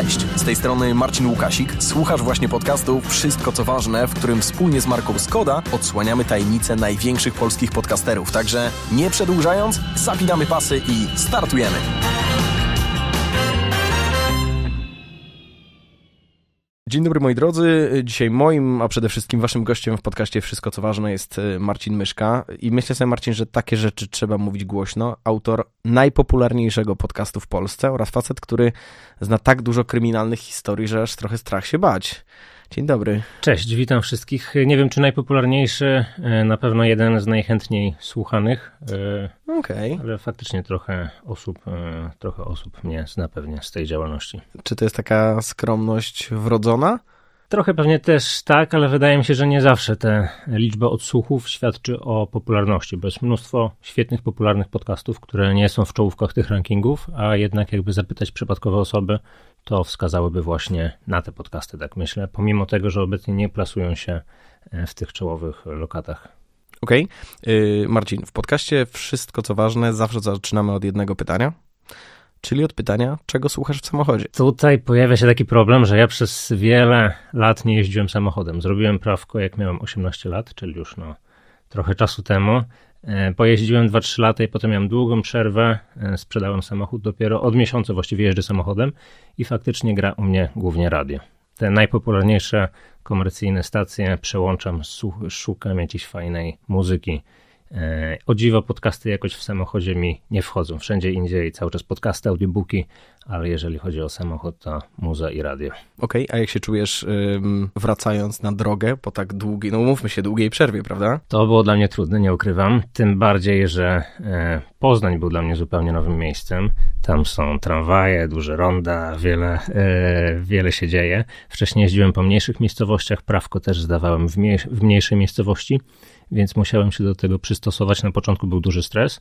Cześć, z tej strony Marcin Łukasik. Słuchasz właśnie podcastu Wszystko co ważne, w którym wspólnie z Marką Skoda odsłaniamy tajemnice największych polskich podcasterów. Także nie przedłużając, zapinamy pasy i startujemy. Dzień dobry moi drodzy. Dzisiaj moim, a przede wszystkim waszym gościem w podcaście Wszystko co ważne jest e, Marcin Myszka. I myślę sobie Marcin, że takie rzeczy trzeba mówić głośno. Autor najpopularniejszego podcastu w Polsce oraz facet, który zna tak dużo kryminalnych historii, że aż trochę strach się bać. Dzień dobry. Cześć, witam wszystkich. Nie wiem, czy najpopularniejszy, e, na pewno jeden z najchętniej słuchanych. E, Okej. Okay. Ale faktycznie trochę osób, e, trochę osób mnie zna pewnie z tej działalności. Czy to jest taka skromność wrodzona? Trochę pewnie też tak, ale wydaje mi się, że nie zawsze ta liczba odsłuchów świadczy o popularności, bo jest mnóstwo świetnych, popularnych podcastów, które nie są w czołówkach tych rankingów, a jednak jakby zapytać przypadkowe osoby, to wskazałyby właśnie na te podcasty, tak myślę, pomimo tego, że obecnie nie plasują się e, w tych czołowych lokatach. Okej. Okay. Marcin, w podcaście wszystko co ważne zawsze zaczynamy od jednego pytania czyli od pytania, czego słuchasz w samochodzie. Tutaj pojawia się taki problem, że ja przez wiele lat nie jeździłem samochodem. Zrobiłem prawko, jak miałem 18 lat, czyli już no, trochę czasu temu. E, pojeździłem 2-3 lata i potem miałem długą przerwę, e, sprzedałem samochód dopiero od miesiąca właściwie jeżdżę samochodem i faktycznie gra u mnie głównie radio. Te najpopularniejsze komercyjne stacje przełączam, szukam jakiejś fajnej muzyki E, o dziwo podcasty jakoś w samochodzie mi nie wchodzą. Wszędzie indziej cały czas podcasty, audiobooki, ale jeżeli chodzi o samochód, to muza i radio. Okej, okay, a jak się czujesz wracając na drogę po tak długiej, no mówmy się, długiej przerwie, prawda? To było dla mnie trudne, nie ukrywam. Tym bardziej, że e, Poznań był dla mnie zupełnie nowym miejscem. Tam są tramwaje, duże ronda, wiele, e, wiele się dzieje. Wcześniej jeździłem po mniejszych miejscowościach, prawko też zdawałem w, mniej, w mniejszej miejscowości, więc musiałem się do tego przystosować przystosować. Na początku był duży stres,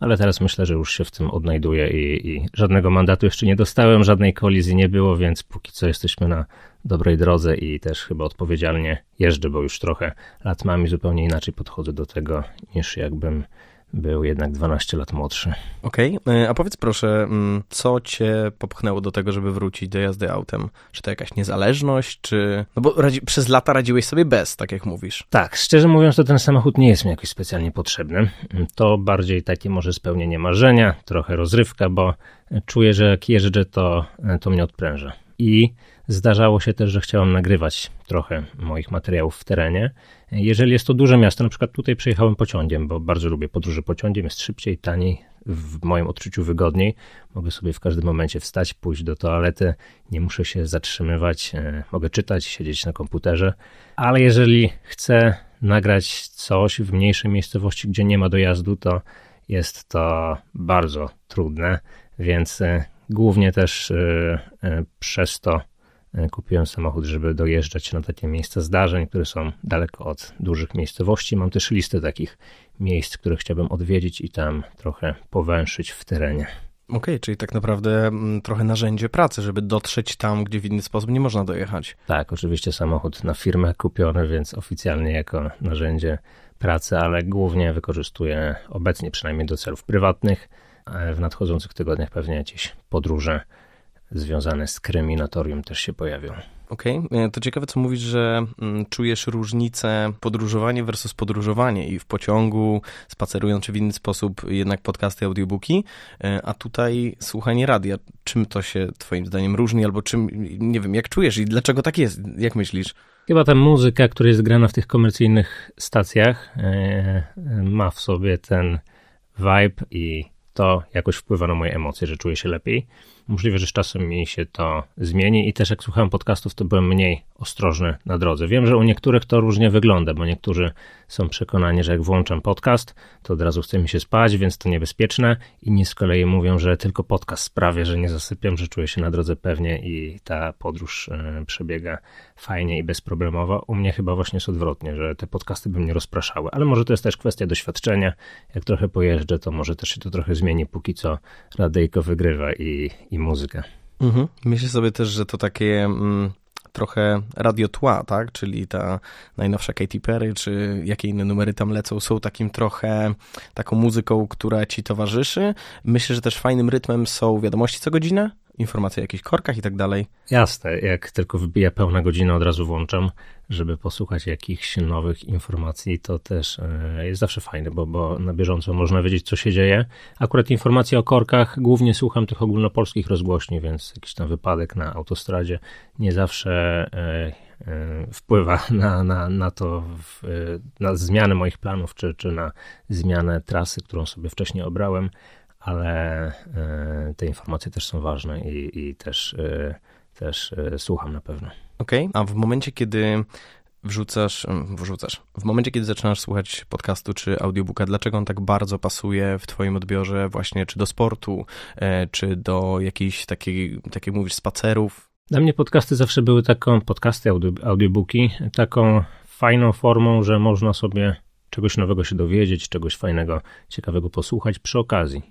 ale teraz myślę, że już się w tym odnajduję i, i, żadnego mandatu jeszcze nie dostałem, żadnej kolizji nie było, więc póki co jesteśmy na dobrej drodze i też chyba odpowiedzialnie jeżdżę, bo już trochę lat mam i zupełnie inaczej podchodzę do tego, niż jakbym był jednak 12 lat młodszy. Okej, okay. E, a powiedz proszę, mm, co cię popchnęło do tego, żeby wrócić do jazdy autem? Czy to jakaś niezależność, czy... No bo radzi... przez lata radziłeś sobie bez, tak jak mówisz. Tak, szczerze mówiąc, to ten samochód nie jest mi jakoś specjalnie potrzebny. To bardziej takie może spełnienie marzenia, trochę rozrywka, bo czuję, że jak jeżdżę, to, e, to mnie odpręża. I Zdarzało się też, że chciałem nagrywać trochę moich materiałów w terenie. Jeżeli jest to duże miasto, na przykład tutaj przyjechałem pociągiem, bo bardzo lubię podróże pociągiem, jest szybciej, taniej, w moim odczuciu wygodniej. Mogę sobie w każdym momencie wstać, pójść do toalety, nie muszę się zatrzymywać, e, mogę czytać, siedzieć na komputerze. Ale jeżeli chcę nagrać coś w mniejszej miejscowości, gdzie nie ma dojazdu, to jest to bardzo trudne, więc e, głównie też e, przez to E, kupiłem samochód, żeby dojeżdżać na takie miejsca zdarzeń, które są daleko od dużych miejscowości. Mam też listę takich miejsc, które chciałbym odwiedzić i tam trochę powęszyć w terenie. Okej, okay, czyli tak naprawdę mm, trochę narzędzie pracy, żeby dotrzeć tam, gdzie w inny sposób nie można dojechać. Tak, oczywiście samochód na firmę kupiony, więc oficjalnie jako narzędzie pracy, ale głównie wykorzystuję obecnie przynajmniej do celów prywatnych. E, w nadchodzących tygodniach pewnie jakieś podróże związane z kryminatorium też się pojawią. Okej, okay. E, to ciekawe, co mówisz, że mm, czujesz różnicę podróżowanie versus podróżowanie i w pociągu, spacerując czy w inny sposób, jednak podcasty, audiobooki, e, a tutaj słuchanie radia. Czym to się Twoim zdaniem różni, albo czym, nie wiem, jak czujesz i dlaczego tak jest? Jak myślisz? Chyba ta muzyka, która jest grana w tych komercyjnych stacjach, e, ma w sobie ten vibe i to jakoś wpływa na moje emocje, że czuję się lepiej. Możliwe, że z czasem mi się to zmieni i też jak słuchałem podcastów, to byłem mniej ostrożny na drodze. Wiem, że u niektórych to różnie wygląda, bo niektórzy są przekonani, że jak włączam podcast, to od razu chce mi się spać, więc to niebezpieczne. Inni z kolei mówią, że tylko podcast sprawia, że nie zasypiam, że czuję się na drodze pewnie i ta podróż e, przebiega fajnie i bezproblemowo. U mnie chyba właśnie jest odwrotnie, że te podcasty by mnie rozpraszały, ale może to jest też kwestia doświadczenia. Jak trochę pojeżdżę, to może też się to trochę zmieni. Póki co Radejko wygrywa i, i muzykę. Mhm. Myślę sobie też, że to takie mm, trochę tła, tak? Czyli ta najnowsza Katy Perry, czy jakie inne numery tam lecą, są takim trochę taką muzyką, która ci towarzyszy. Myślę, że też fajnym rytmem są wiadomości co godzinę, informacje o jakichś korkach i tak dalej. Jasne, jak tylko wybija pełna godzina, od razu włączam, żeby posłuchać jakichś nowych informacji. To też e, jest zawsze fajne, bo, bo na bieżąco można wiedzieć, co się dzieje. Akurat informacje o korkach głównie słucham tych ogólnopolskich rozgłośni, więc jakiś tam wypadek na autostradzie nie zawsze e, e, wpływa na, na, na to, na zmianę moich planów, czy, czy na zmianę trasy, którą sobie wcześniej obrałem ale e, te informacje też są ważne i, i też, e, też e, słucham na pewno. Okej, okay. a w momencie, kiedy wrzucasz, wrzucasz, w momencie, kiedy zaczynasz słuchać podcastu czy audiobooka, dlaczego on tak bardzo pasuje w twoim odbiorze właśnie czy do sportu, czy do jakiejś takiej, takiej mówisz, spacerów? Dla mnie podcasty zawsze były taką, podcasty, audiobooki, taką fajną formą, że można sobie czegoś nowego się dowiedzieć, czegoś fajnego, ciekawego posłuchać przy okazji.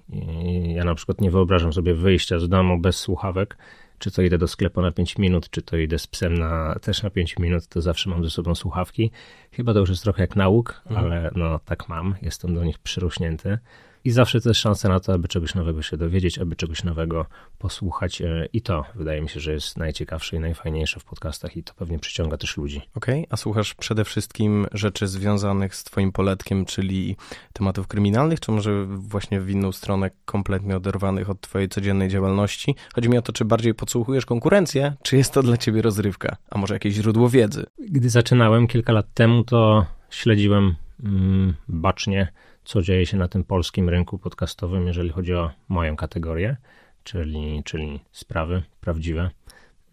ja na przykład nie wyobrażam sobie wyjścia z domu bez słuchawek, czy to idę do sklepu na 5 minut, czy to idę z psem na, też na 5 minut, to zawsze mam ze sobą słuchawki. Chyba to już jest trochę jak nauk, mhm. ale no tak mam, jestem do nich przyrośnięty i zawsze też szansa na to, aby czegoś nowego się dowiedzieć, aby czegoś nowego posłuchać e, i to wydaje mi się, że jest najciekawsze i najfajniejsze w podcastach i to pewnie przyciąga też ludzi. Okej, okay, a słuchasz przede wszystkim rzeczy związanych z twoim poletkiem, czyli tematów kryminalnych, czy może właśnie w inną stronę kompletnie oderwanych od twojej codziennej działalności? Chodzi mi o to, czy bardziej podsłuchujesz konkurencję, czy jest to dla ciebie rozrywka, a może jakieś źródło wiedzy? Gdy zaczynałem kilka lat temu, to śledziłem mm, bacznie co dzieje się na tym polskim rynku podcastowym, jeżeli chodzi o moją kategorię, czyli, czyli sprawy prawdziwe.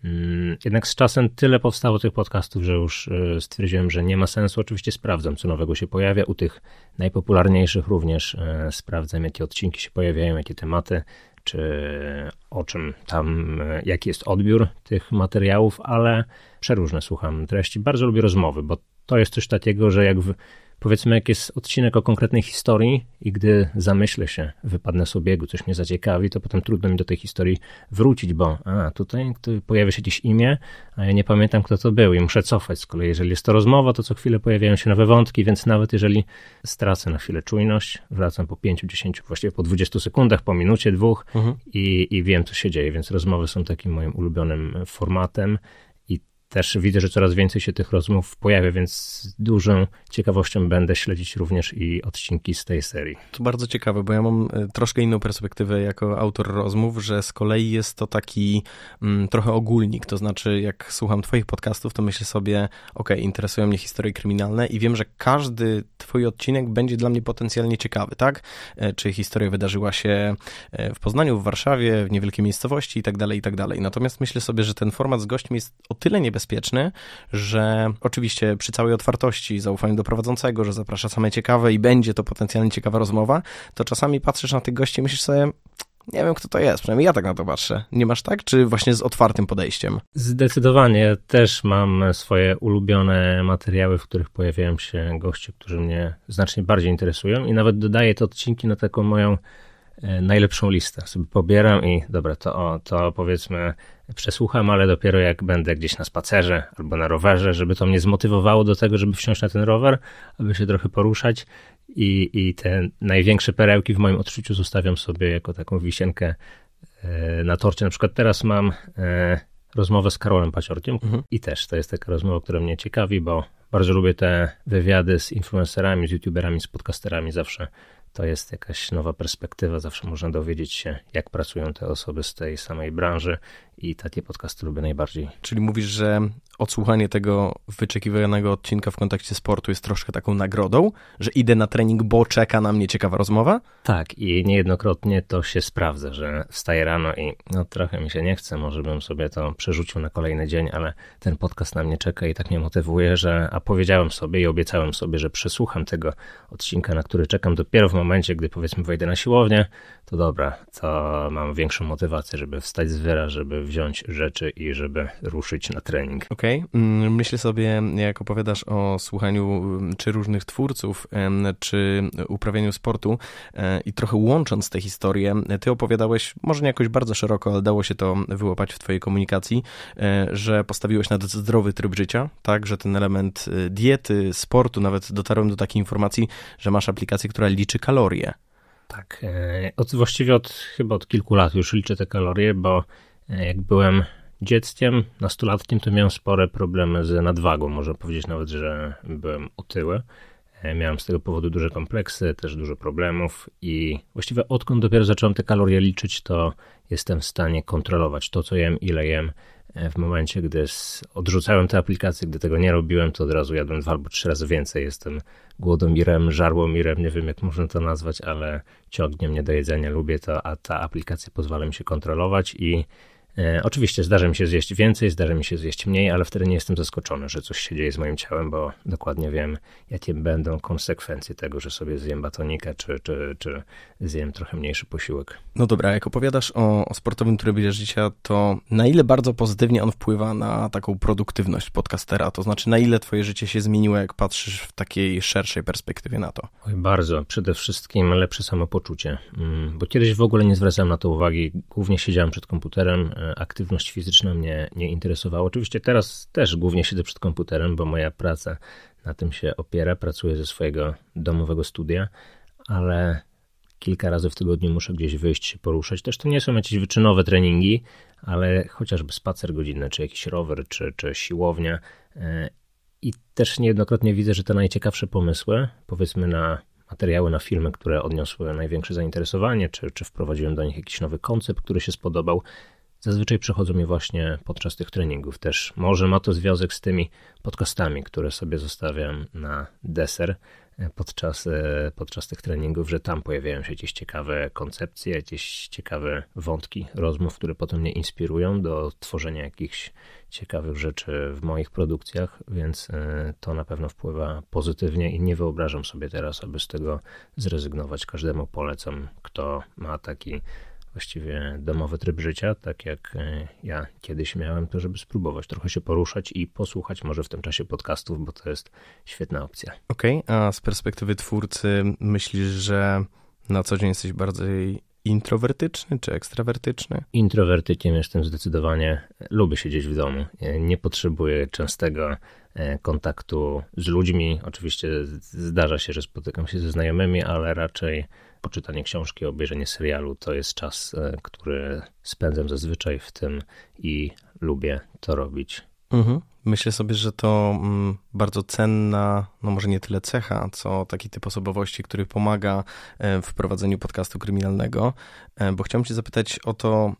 Mm, jednak z czasem tyle powstało tych podcastów, że już y, stwierdziłem, że nie ma sensu. Oczywiście sprawdzam, co nowego się pojawia. U tych najpopularniejszych również y, sprawdzam, jakie odcinki się pojawiają, jakie tematy, czy o czym tam, y, jaki jest odbiór tych materiałów, ale przeróżne słucham treści. Bardzo lubię rozmowy, bo to jest coś takiego, że jak w Powiedzmy, jak jest odcinek o konkretnej historii i gdy zamyślę się, wypadnę z obiegu, coś mnie zaciekawi, to potem trudno mi do tej historii wrócić, bo a, tutaj pojawia się gdzieś imię, a ja nie pamiętam, kto to był i muszę cofać. Z kolei, jeżeli jest to rozmowa, to co chwilę pojawiają się nowe wątki, więc nawet jeżeli stracę na chwilę czujność, wracam po 5, 10, właściwie po 20 sekundach, po minucie, dwóch mhm. i, i wiem, co się dzieje, więc rozmowy są takim moim ulubionym formatem też widzę, że coraz więcej się tych rozmów pojawia, więc z dużą ciekawością będę śledzić również i odcinki z tej serii. To bardzo ciekawe, bo ja mam e, troszkę inną perspektywę jako autor rozmów, że z kolei jest to taki mm, trochę ogólnik, to znaczy jak słucham twoich podcastów, to myślę sobie, ok, interesują mnie historie kryminalne i wiem, że każdy twój odcinek będzie dla mnie potencjalnie ciekawy, tak? E, czy historia wydarzyła się e, w Poznaniu, w Warszawie, w niewielkiej miejscowości i tak dalej, i tak dalej. Natomiast myślę sobie, że ten format z gośćmi jest o tyle niebezpieczny, że oczywiście przy całej otwartości, zaufaniu do prowadzącego, że zaprasza same ciekawe i będzie to potencjalnie ciekawa rozmowa, to czasami patrzysz na tych gości i myślisz sobie, nie wiem, kto to jest, przynajmniej ja tak na to patrzę. Nie masz tak, czy właśnie z otwartym podejściem? Zdecydowanie. też mam swoje ulubione materiały, w których pojawiają się goście, którzy mnie znacznie bardziej interesują i nawet dodaję te odcinki na taką moją e, najlepszą listę. Sobie pobieram i dobra, to, to powiedzmy przesłucham, ale dopiero jak będę gdzieś na spacerze albo na rowerze, żeby to mnie zmotywowało do tego, żeby wsiąść na ten rower, aby się trochę poruszać i, i te największe perełki w moim odczuciu zostawiam sobie jako taką wisienkę e, na torcie. Na przykład teraz mam e, rozmowę z Karolem Paciorkiem mhm. i też to jest taka rozmowa, która mnie ciekawi, bo bardzo lubię te wywiady z influencerami, z youtuberami, z podcasterami zawsze to jest jakaś nowa perspektywa, zawsze można dowiedzieć się, jak pracują te osoby z tej samej branży, i takie podcasty lubię najbardziej. Czyli mówisz, że odsłuchanie tego wyczekiwanego odcinka w kontekście sportu jest troszkę taką nagrodą, że idę na trening, bo czeka na mnie ciekawa rozmowa? Tak, i niejednokrotnie to się sprawdza, że wstaję rano i no trochę mi się nie chce, może bym sobie to przerzucił na kolejny dzień, ale ten podcast na mnie czeka i tak mnie motywuje, że a powiedziałem sobie i obiecałem sobie, że przesłucham tego odcinka, na który czekam dopiero w momencie, gdy powiedzmy wejdę na siłownię, to dobra, to mam większą motywację, żeby wstać z wyra, żeby wziąć rzeczy i żeby ruszyć na trening. Okej, okay. Mm, myślę sobie, jak opowiadasz o słuchaniu mm, czy różnych twórców, czy uprawianiu sportu e, i trochę łącząc te historie, ty opowiadałeś, może nie jakoś bardzo szeroko, ale dało się to wyłapać w twojej komunikacji, e, że postawiłeś na zdrowy tryb życia, tak, że ten element e, diety, sportu, nawet dotarłem do takiej informacji, że masz aplikację, która liczy kalorie. Tak, od, właściwie od chyba od kilku lat już liczę te kalorie, bo jak byłem dzieckiem, nastolatkiem, to miałem spore problemy z nadwagą. Można powiedzieć nawet, że byłem otyły. E, miałem z tego powodu duże kompleksy, też dużo problemów i właściwie odkąd dopiero zacząłem te kalorie liczyć, to jestem w stanie kontrolować to, co jem, ile jem. E, w momencie, gdy odrzucałem te aplikacje, gdy tego nie robiłem, to od razu jadłem dwa albo trzy razy więcej. Jestem głodomirem, żarłomirem, nie wiem jak można to nazwać, ale ciągnie mnie do jedzenia, lubię to, a ta aplikacja pozwala mi się kontrolować i E, oczywiście zdarza mi się zjeść więcej, zdarza mi się zjeść mniej, ale wtedy nie jestem zaskoczony, że coś się dzieje z moim ciałem, bo dokładnie wiem, jakie będą konsekwencje tego, że sobie zjem batonika, czy, czy, czy zjem trochę mniejszy posiłek. No dobra, jak opowiadasz o, o sportowym trybie życia, to na ile bardzo pozytywnie on wpływa na taką produktywność podcastera? To znaczy, na ile twoje życie się zmieniło, jak patrzysz w takiej szerszej perspektywie na to? Oj, bardzo. Przede wszystkim lepsze samopoczucie, mm, bo kiedyś w ogóle nie zwracałem na to uwagi. Głównie siedziałem przed komputerem, e, aktywność fizyczna mnie nie interesowała. Oczywiście teraz też głównie siedzę przed komputerem, bo moja praca na tym się opiera. Pracuję ze swojego domowego studia, ale kilka razy w tygodniu muszę gdzieś wyjść, się poruszać. Też to nie są jakieś wyczynowe treningi, ale chociażby spacer godzinny, czy jakiś rower, czy, czy siłownia. E, I też niejednokrotnie widzę, że te najciekawsze pomysły, powiedzmy na materiały, na filmy, które odniosły największe zainteresowanie, czy, czy wprowadziłem do nich jakiś nowy koncept, który się spodobał, Zazwyczaj przychodzą mi właśnie podczas tych treningów też. Może ma to związek z tymi podcastami, które sobie zostawiam na deser e, podczas, e, podczas tych treningów, że tam pojawiają się jakieś ciekawe koncepcje, jakieś ciekawe wątki rozmów, które potem mnie inspirują do tworzenia jakichś ciekawych rzeczy w moich produkcjach, więc e, to na pewno wpływa pozytywnie i nie wyobrażam sobie teraz, aby z tego zrezygnować. Każdemu polecam, kto ma taki właściwie domowy tryb życia, tak jak e, ja kiedyś miałem, to żeby spróbować trochę się poruszać i posłuchać może w tym czasie podcastów, bo to jest świetna opcja. Okej, okay, a z perspektywy twórcy myślisz, że na co dzień jesteś bardziej introwertyczny czy ekstrawertyczny? Introwertykiem jestem zdecydowanie. Lubię siedzieć w domu. E, nie potrzebuję częstego e, kontaktu z ludźmi. Oczywiście zdarza się, że spotykam się ze znajomymi, ale raczej poczytanie książki, obejrzenie serialu to jest czas, e, który spędzam zazwyczaj w tym i lubię to robić. Mhm. Myślę sobie, że to mm, bardzo cenna, no może nie tyle cecha, co taki typ osobowości, który pomaga e, w prowadzeniu podcastu kryminalnego, e, bo chciałem Cię zapytać o to,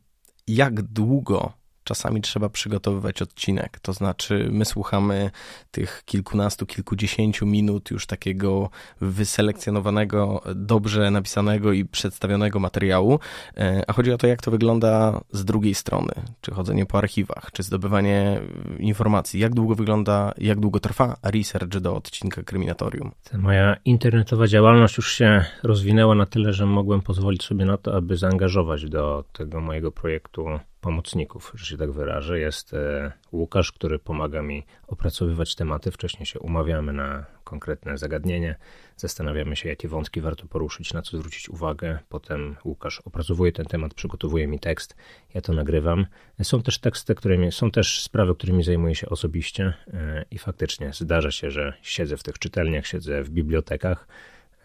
jak długo czasami trzeba przygotowywać odcinek. To znaczy, my słuchamy tych kilkunastu, kilkudziesięciu minut już takiego wyselekcjonowanego, dobrze napisanego i przedstawionego materiału, e, a chodzi o to, jak to wygląda z drugiej strony, czy chodzenie po archiwach, czy zdobywanie informacji, jak długo wygląda, jak długo trwa research do odcinka Kryminatorium. Moja internetowa działalność już się rozwinęła na tyle, że mogłem pozwolić sobie na to, aby zaangażować do tego mojego projektu pomocników, że się tak wyrażę, jest e, Łukasz, który pomaga mi opracowywać tematy. Wcześniej się umawiamy na konkretne zagadnienie, zastanawiamy się, jakie wątki warto poruszyć, na co zwrócić uwagę. Potem Łukasz opracowuje ten temat, przygotowuje mi tekst, ja to nagrywam. Są też teksty, którymi, są też sprawy, którymi zajmuję się osobiście e, i faktycznie zdarza się, że siedzę w tych czytelniach, siedzę w bibliotekach.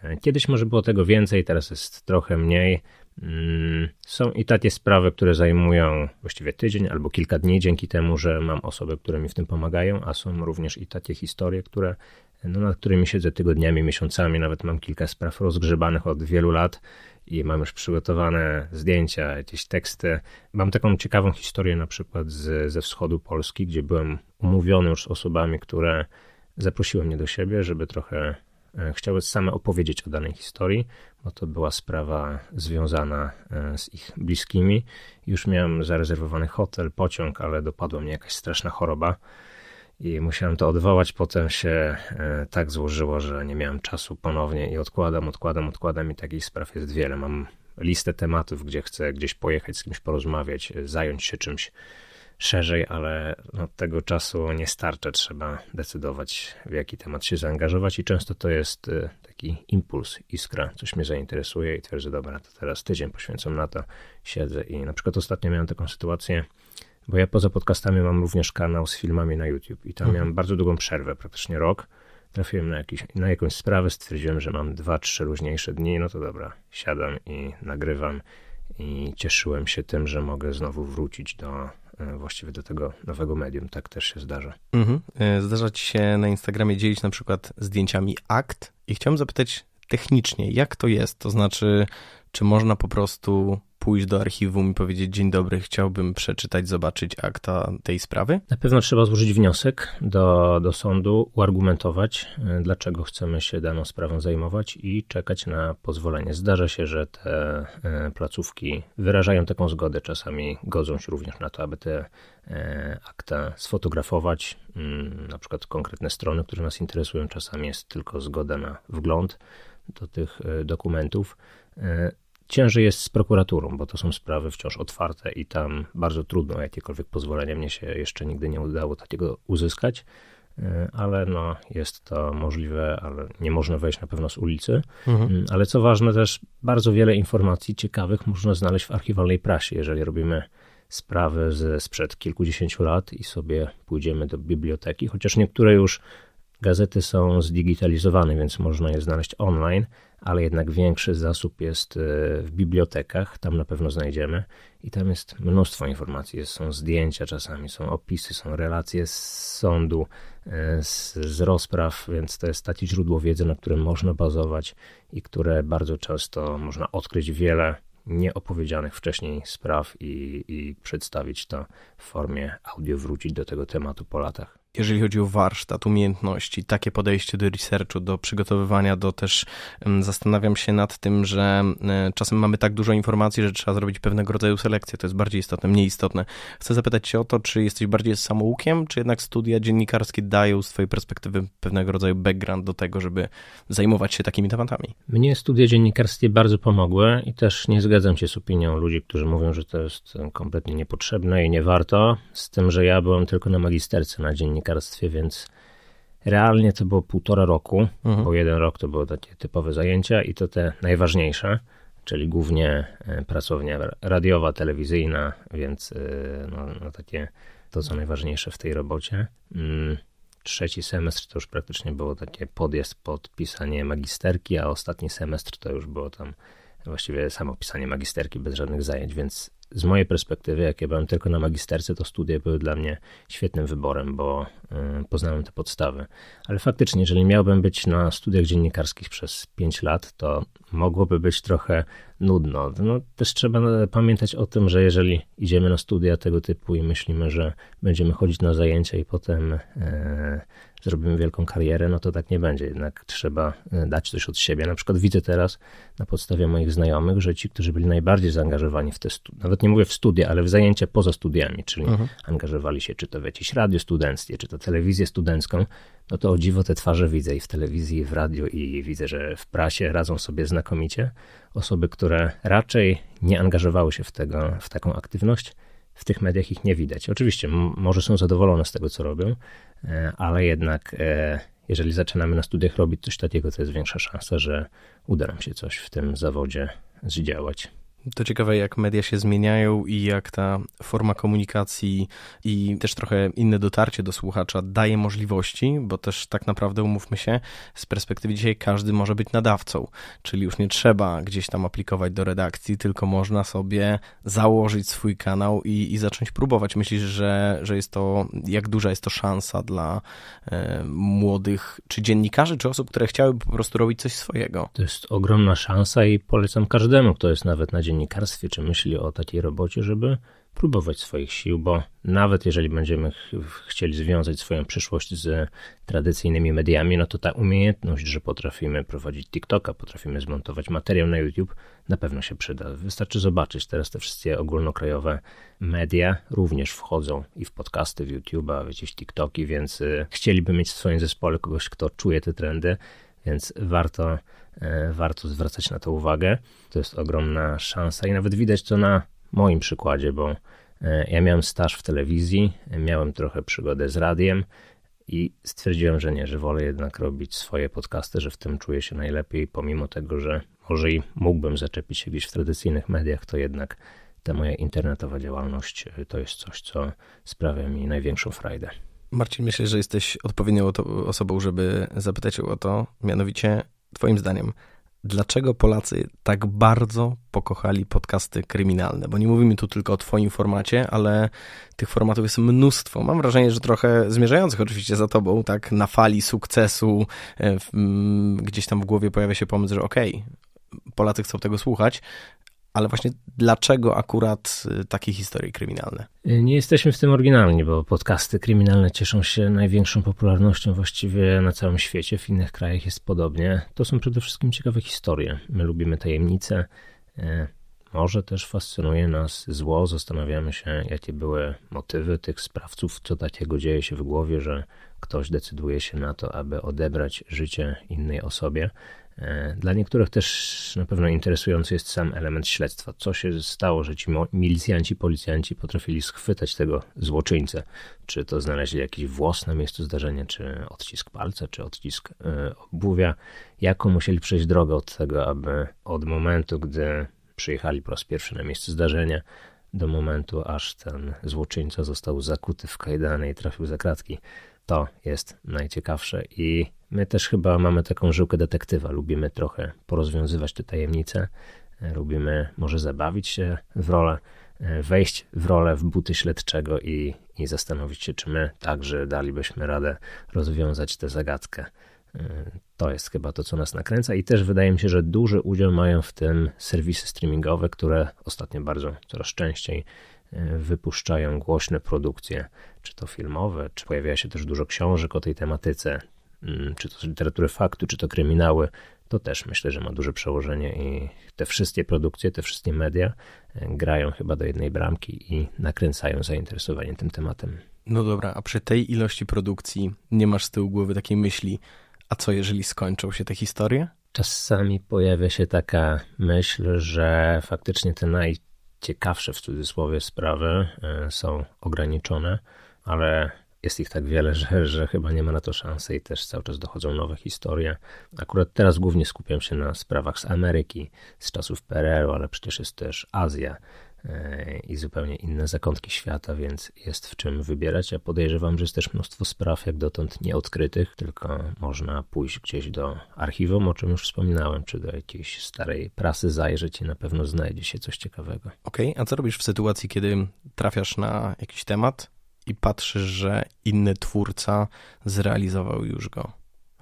E, kiedyś może było tego więcej, teraz jest trochę mniej. Mm. Są i takie sprawy, które zajmują właściwie tydzień albo kilka dni, dzięki temu, że mam osoby, które mi w tym pomagają, a są również i takie historie, które, no, nad którymi siedzę tygodniami, miesiącami. Nawet mam kilka spraw rozgrzebanych od wielu lat i mam już przygotowane zdjęcia, jakieś teksty. Mam taką ciekawą historię na przykład z, ze wschodu Polski, gdzie byłem umówiony już z osobami, które zaprosiły mnie do siebie, żeby trochę E, chciały same opowiedzieć o danej historii, bo to była sprawa związana e, z ich bliskimi. Już miałem zarezerwowany hotel, pociąg, ale dopadła mnie jakaś straszna choroba i musiałem to odwołać. Potem się e, tak złożyło, że nie miałem czasu ponownie i odkładam, odkładam, odkładam i takich spraw jest wiele. Mam listę tematów, gdzie chcę gdzieś pojechać, z kimś porozmawiać, zająć się czymś szerzej, ale od tego czasu nie starcza. Trzeba decydować, w jaki temat się zaangażować, i często to jest y, taki impuls, iskra, coś mnie zainteresuje i twierdzę, dobra, to teraz tydzień poświęcam na to, siedzę i na przykład ostatnio miałem taką sytuację, bo ja poza podcastami mam również kanał z filmami na YouTube i tam mhm. miałem bardzo długą przerwę, praktycznie rok. Trafiłem na, jakiś, na jakąś sprawę, stwierdziłem, że mam dwa, trzy luźniejsze dni, no to dobra, siadam i nagrywam i cieszyłem się tym, że mogę znowu wrócić do E, właściwie do tego nowego medium. Tak też się zdarza. Mhm. E, zdarza ci się na Instagramie dzielić na przykład zdjęciami akt i chciałem zapytać technicznie, jak to jest? To znaczy, czy można po prostu pójść do archiwum i powiedzieć dzień dobry, chciałbym przeczytać, zobaczyć akta tej sprawy? Na pewno trzeba złożyć wniosek do, do sądu, uargumentować, y, dlaczego chcemy się daną sprawą zajmować i czekać na pozwolenie. Zdarza się, że te y, placówki wyrażają taką zgodę, czasami godzą się również na to, aby te y, akta sfotografować, mm, na przykład konkretne strony, które nas interesują, czasami jest tylko zgoda na wgląd do tych dokumentów Ciężej jest z prokuraturą, bo to są sprawy wciąż otwarte i tam bardzo trudno jakiekolwiek pozwolenia. Mnie się jeszcze nigdy nie udało takiego uzyskać, e, ale no, jest to możliwe, ale nie można wejść na pewno z ulicy. Mhm. Mm, ale co ważne też, bardzo wiele informacji ciekawych można znaleźć w archiwalnej prasie, jeżeli robimy sprawy ze sprzed kilkudziesięciu lat i sobie pójdziemy do biblioteki, chociaż niektóre już gazety są zdigitalizowane, więc można je znaleźć online, ale jednak większy zasób jest e, w bibliotekach, tam na pewno znajdziemy i tam jest mnóstwo informacji. Są zdjęcia czasami, są opisy, są relacje z sądu, e, z, z rozpraw, więc to jest takie źródło wiedzy, na którym można bazować i które bardzo często można odkryć wiele nieopowiedzianych wcześniej spraw i, i przedstawić to w formie audio, wrócić do tego tematu po latach jeżeli chodzi o warsztat, umiejętności, takie podejście do researchu, do przygotowywania, do też zastanawiam się nad tym, że czasem mamy tak dużo informacji, że trzeba zrobić pewnego rodzaju selekcję. To jest bardziej istotne, mniej istotne. Chcę zapytać Cię o to, czy jesteś bardziej samoukiem, czy jednak studia dziennikarskie dają z Twojej perspektywy pewnego rodzaju background do tego, żeby zajmować się takimi tematami? Mnie studia dziennikarskie bardzo pomogły i też nie zgadzam się z opinią ludzi, którzy mówią, że to jest kompletnie niepotrzebne i nie warto, z tym, że ja byłem tylko na magisterce na dziennikarstwie dziennikarstwie, więc realnie to było półtora roku, mhm. bo jeden rok to były takie typowe zajęcia i to te najważniejsze, czyli głównie e, pracownia radiowa, telewizyjna, więc e, no, no takie to, co najważniejsze w tej robocie. Mm, trzeci semestr to już praktycznie było takie podjazd pod pisanie magisterki, a ostatni semestr to już było tam właściwie samo pisanie magisterki bez żadnych zajęć, więc z mojej perspektywy, jak ja byłem tylko na magisterce, to studia były dla mnie świetnym wyborem, bo y, poznałem te podstawy. Ale faktycznie, jeżeli miałbym być na studiach dziennikarskich przez 5 lat, to mogłoby być trochę nudno. No, też trzeba no, pamiętać o tym, że jeżeli idziemy na studia tego typu i myślimy, że będziemy chodzić na zajęcia i potem y, zrobimy wielką karierę, no to tak nie będzie. Jednak trzeba e, dać coś od siebie. Na przykład widzę teraz na podstawie moich znajomych, że ci, którzy byli najbardziej zaangażowani w te studia, nawet nie mówię w studia, ale w zajęcia poza studiami, czyli mhm. angażowali się czy to w jakieś radio studenckie, czy to telewizję studencką, no to o dziwo te twarze widzę i w telewizji, i w radio i widzę, że w prasie radzą sobie znakomicie. Osoby, które raczej nie angażowały się w, tego, w taką aktywność, w tych mediach ich nie widać. Oczywiście, może są zadowolone z tego, co robią, E, ale jednak e, jeżeli zaczynamy na studiach robić coś takiego, to jest większa szansa, że uda nam się coś w tym zawodzie zdziałać. To ciekawe, jak media się zmieniają i jak ta forma komunikacji i też trochę inne dotarcie do słuchacza daje możliwości, bo też tak naprawdę, umówmy się, z perspektywy dzisiaj każdy może być nadawcą, czyli już nie trzeba gdzieś tam aplikować do redakcji, tylko można sobie założyć swój kanał i, i zacząć próbować. Myślisz, że, że jest to, jak duża jest to szansa dla e, młodych, czy dziennikarzy, czy osób, które chciałyby po prostu robić coś swojego? To jest ogromna szansa i polecam każdemu, kto jest nawet na dzień dziennikarstwie, czy myśli o takiej robocie, żeby próbować swoich sił, bo nawet jeżeli będziemy ch chcieli związać swoją przyszłość z tradycyjnymi mediami, no to ta umiejętność, że potrafimy prowadzić TikToka, potrafimy zmontować materiał na YouTube, na pewno się przyda. Wystarczy zobaczyć, teraz te wszystkie ogólnokrajowe media również wchodzą i w podcasty, w YouTube'a, w jakieś TikToki, więc y, chcieliby mieć w swoim zespole kogoś, kto czuje te trendy, więc warto E, warto zwracać na to uwagę. To jest ogromna szansa i nawet widać to na moim przykładzie, bo e, ja miałem staż w telewizji, miałem trochę przygodę z radiem i stwierdziłem, że nie, że wolę jednak robić swoje podcasty, że w tym czuję się najlepiej, pomimo tego, że może i mógłbym zaczepić się gdzieś w tradycyjnych mediach, to jednak ta moja internetowa działalność e, to jest coś, co sprawia mi największą frajdę. Marcin, myślę, że jesteś odpowiednią osobą, żeby zapytać o to, mianowicie Twoim zdaniem, dlaczego Polacy tak bardzo pokochali podcasty kryminalne? Bo nie mówimy tu tylko o Twoim formacie, ale tych formatów jest mnóstwo. Mam wrażenie, że trochę zmierzających oczywiście za Tobą, tak na fali sukcesu, e, gdzieś tam w głowie pojawia się pomysł, że okej, okay, Polacy chcą tego słuchać, ale właśnie dlaczego akurat y, takie historie kryminalne? Y, nie jesteśmy w tym oryginalni, bo podcasty kryminalne cieszą się największą popularnością właściwie na całym świecie, w innych krajach jest podobnie. To są przede wszystkim ciekawe historie. My lubimy tajemnice, y, może też fascynuje nas zło, zastanawiamy się, jakie były motywy tych sprawców, co takiego dzieje się w głowie, że ktoś decyduje się na to, aby odebrać życie innej osobie. E, dla niektórych też na pewno interesujący jest sam element śledztwa. Co się stało, że ci milicjanci, policjanci potrafili schwytać tego złoczyńcę? Czy to znaleźli jakiś włos na miejscu zdarzenia, czy odcisk palca, czy odcisk e, obuwia? Jaką musieli przejść drogę od tego, aby od momentu, gdy przyjechali po raz pierwszy na miejsce zdarzenia, do momentu, aż ten złoczyńca został zakuty w kajdany i trafił za kratki? To jest najciekawsze i my też chyba mamy taką żyłkę detektywa. Lubimy trochę porozwiązywać te tajemnice, lubimy może zabawić się w rolę, e, wejść w rolę w buty śledczego i, i zastanowić się, czy my także dalibyśmy radę rozwiązać tę zagadkę. E, to jest chyba to, co nas nakręca, i też wydaje mi się, że duży udział mają w tym serwisy streamingowe, które ostatnio bardzo coraz częściej e, wypuszczają głośne produkcje czy to filmowe, czy pojawia się też dużo książek o tej tematyce, mm, czy to literatury faktu, czy to kryminały, to też myślę, że ma duże przełożenie i te wszystkie produkcje, te wszystkie media e, grają chyba do jednej bramki i nakręcają zainteresowanie tym tematem. No dobra, a przy tej ilości produkcji nie masz z tyłu głowy takiej myśli, a co jeżeli skończą się te historie? Czasami pojawia się taka myśl, że faktycznie te najciekawsze w cudzysłowie sprawy e, są ograniczone ale jest ich tak wiele, że, że chyba nie ma na to szansy i też cały czas dochodzą nowe historie. Akurat teraz głównie skupiam się na sprawach z Ameryki, z czasów PRL-u, ale przecież jest też Azja e, i zupełnie inne zakątki świata, więc jest w czym wybierać. Ja podejrzewam, że jest też mnóstwo spraw jak dotąd nieodkrytych, tylko można pójść gdzieś do archiwum, o czym już wspominałem, czy do jakiejś starej prasy zajrzeć i na pewno znajdzie się coś ciekawego. Okej, okay, a co robisz w sytuacji, kiedy trafiasz na jakiś temat, i patrzysz, że inny twórca zrealizował już go?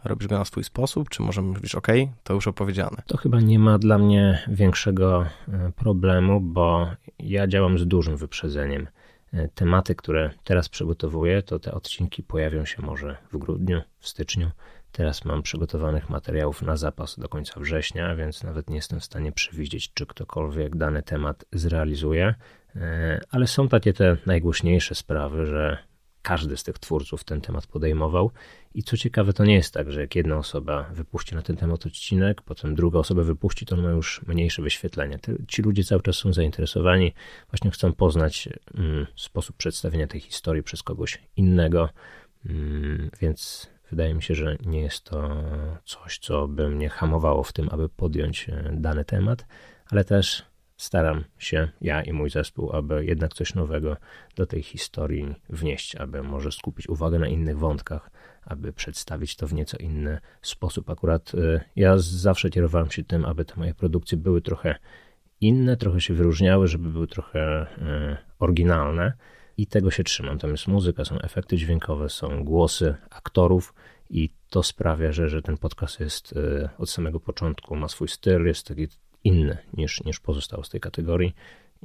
Robisz go na swój sposób, czy może mówisz, OK, to już opowiedziane? To chyba nie ma dla mnie większego e, problemu, bo ja działam z dużym wyprzedzeniem. E, tematy, które teraz przygotowuję, to te odcinki pojawią się może w grudniu, w styczniu. Teraz mam przygotowanych materiałów na zapas do końca września, więc nawet nie jestem w stanie przewidzieć, czy ktokolwiek dany temat zrealizuje. E, ale są takie te najgłośniejsze sprawy, że każdy z tych twórców ten temat podejmował. I co ciekawe, to nie jest tak, że jak jedna osoba wypuści na ten temat odcinek, potem druga osoba wypuści, to on ma już mniejsze wyświetlenia. Ci ludzie cały czas są zainteresowani, właśnie chcą poznać mm, sposób przedstawienia tej historii przez kogoś innego, mm, więc wydaje mi się, że nie jest to coś, co by mnie hamowało w tym, aby podjąć e, dany temat, ale też staram się, ja i mój zespół, aby jednak coś nowego do tej historii wnieść, aby może skupić uwagę na innych wątkach, aby przedstawić to w nieco inny sposób. Akurat y, ja zawsze kierowałem się tym, aby te moje produkcje były trochę inne, trochę się wyróżniały, żeby były trochę y, oryginalne i tego się trzymam. Tam jest muzyka, są efekty dźwiękowe, są głosy aktorów i to sprawia, że, że ten podcast jest y, od samego początku, ma swój styl, jest taki inny niż, niż pozostał z tej kategorii.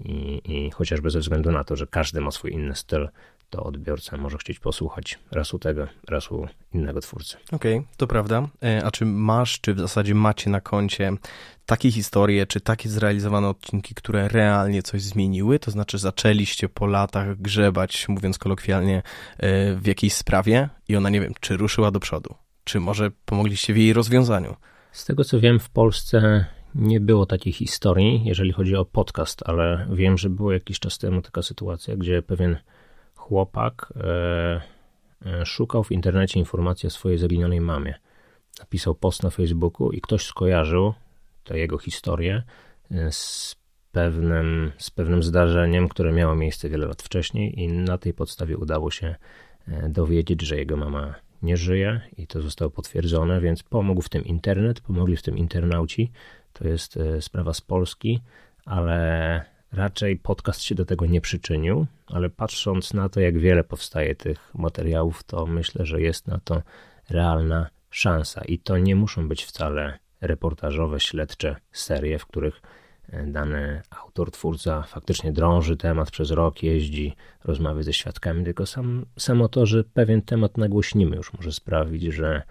I, I, chociażby ze względu na to, że każdy ma swój inny styl, to odbiorca może chcieć posłuchać razu tego, razu innego twórcy. Okej, okay, to prawda. E, a czy masz, czy w zasadzie macie na koncie takie historie, czy takie zrealizowane odcinki, które realnie coś zmieniły? To znaczy zaczęliście po latach grzebać, mówiąc kolokwialnie, e, w jakiejś sprawie i ona, nie wiem, czy ruszyła do przodu, czy może pomogliście w jej rozwiązaniu? Z tego co wiem, w Polsce nie było takiej historii, jeżeli chodzi o podcast, ale wiem, że było jakiś czas temu taka sytuacja, gdzie pewien chłopak e, e, szukał w internecie informacji o swojej zaginionej mamie. Napisał post na Facebooku i ktoś skojarzył tę jego historię e, z pewnym, z pewnym zdarzeniem, które miało miejsce wiele lat wcześniej, i na tej podstawie udało się dowiedzieć, że jego mama nie żyje i to zostało potwierdzone, więc pomógł w tym internet, pomogli w tym internauci, to jest e, sprawa z Polski, ale raczej podcast się do tego nie przyczynił, ale patrząc na to, jak wiele powstaje tych materiałów, to myślę, że jest na to realna szansa. I to nie muszą być wcale reportażowe, śledcze serie, w których e, dany autor, twórca faktycznie drąży temat przez rok, jeździ, rozmawia ze świadkami, tylko sam, samo to, że pewien temat nagłośnimy już może sprawić, że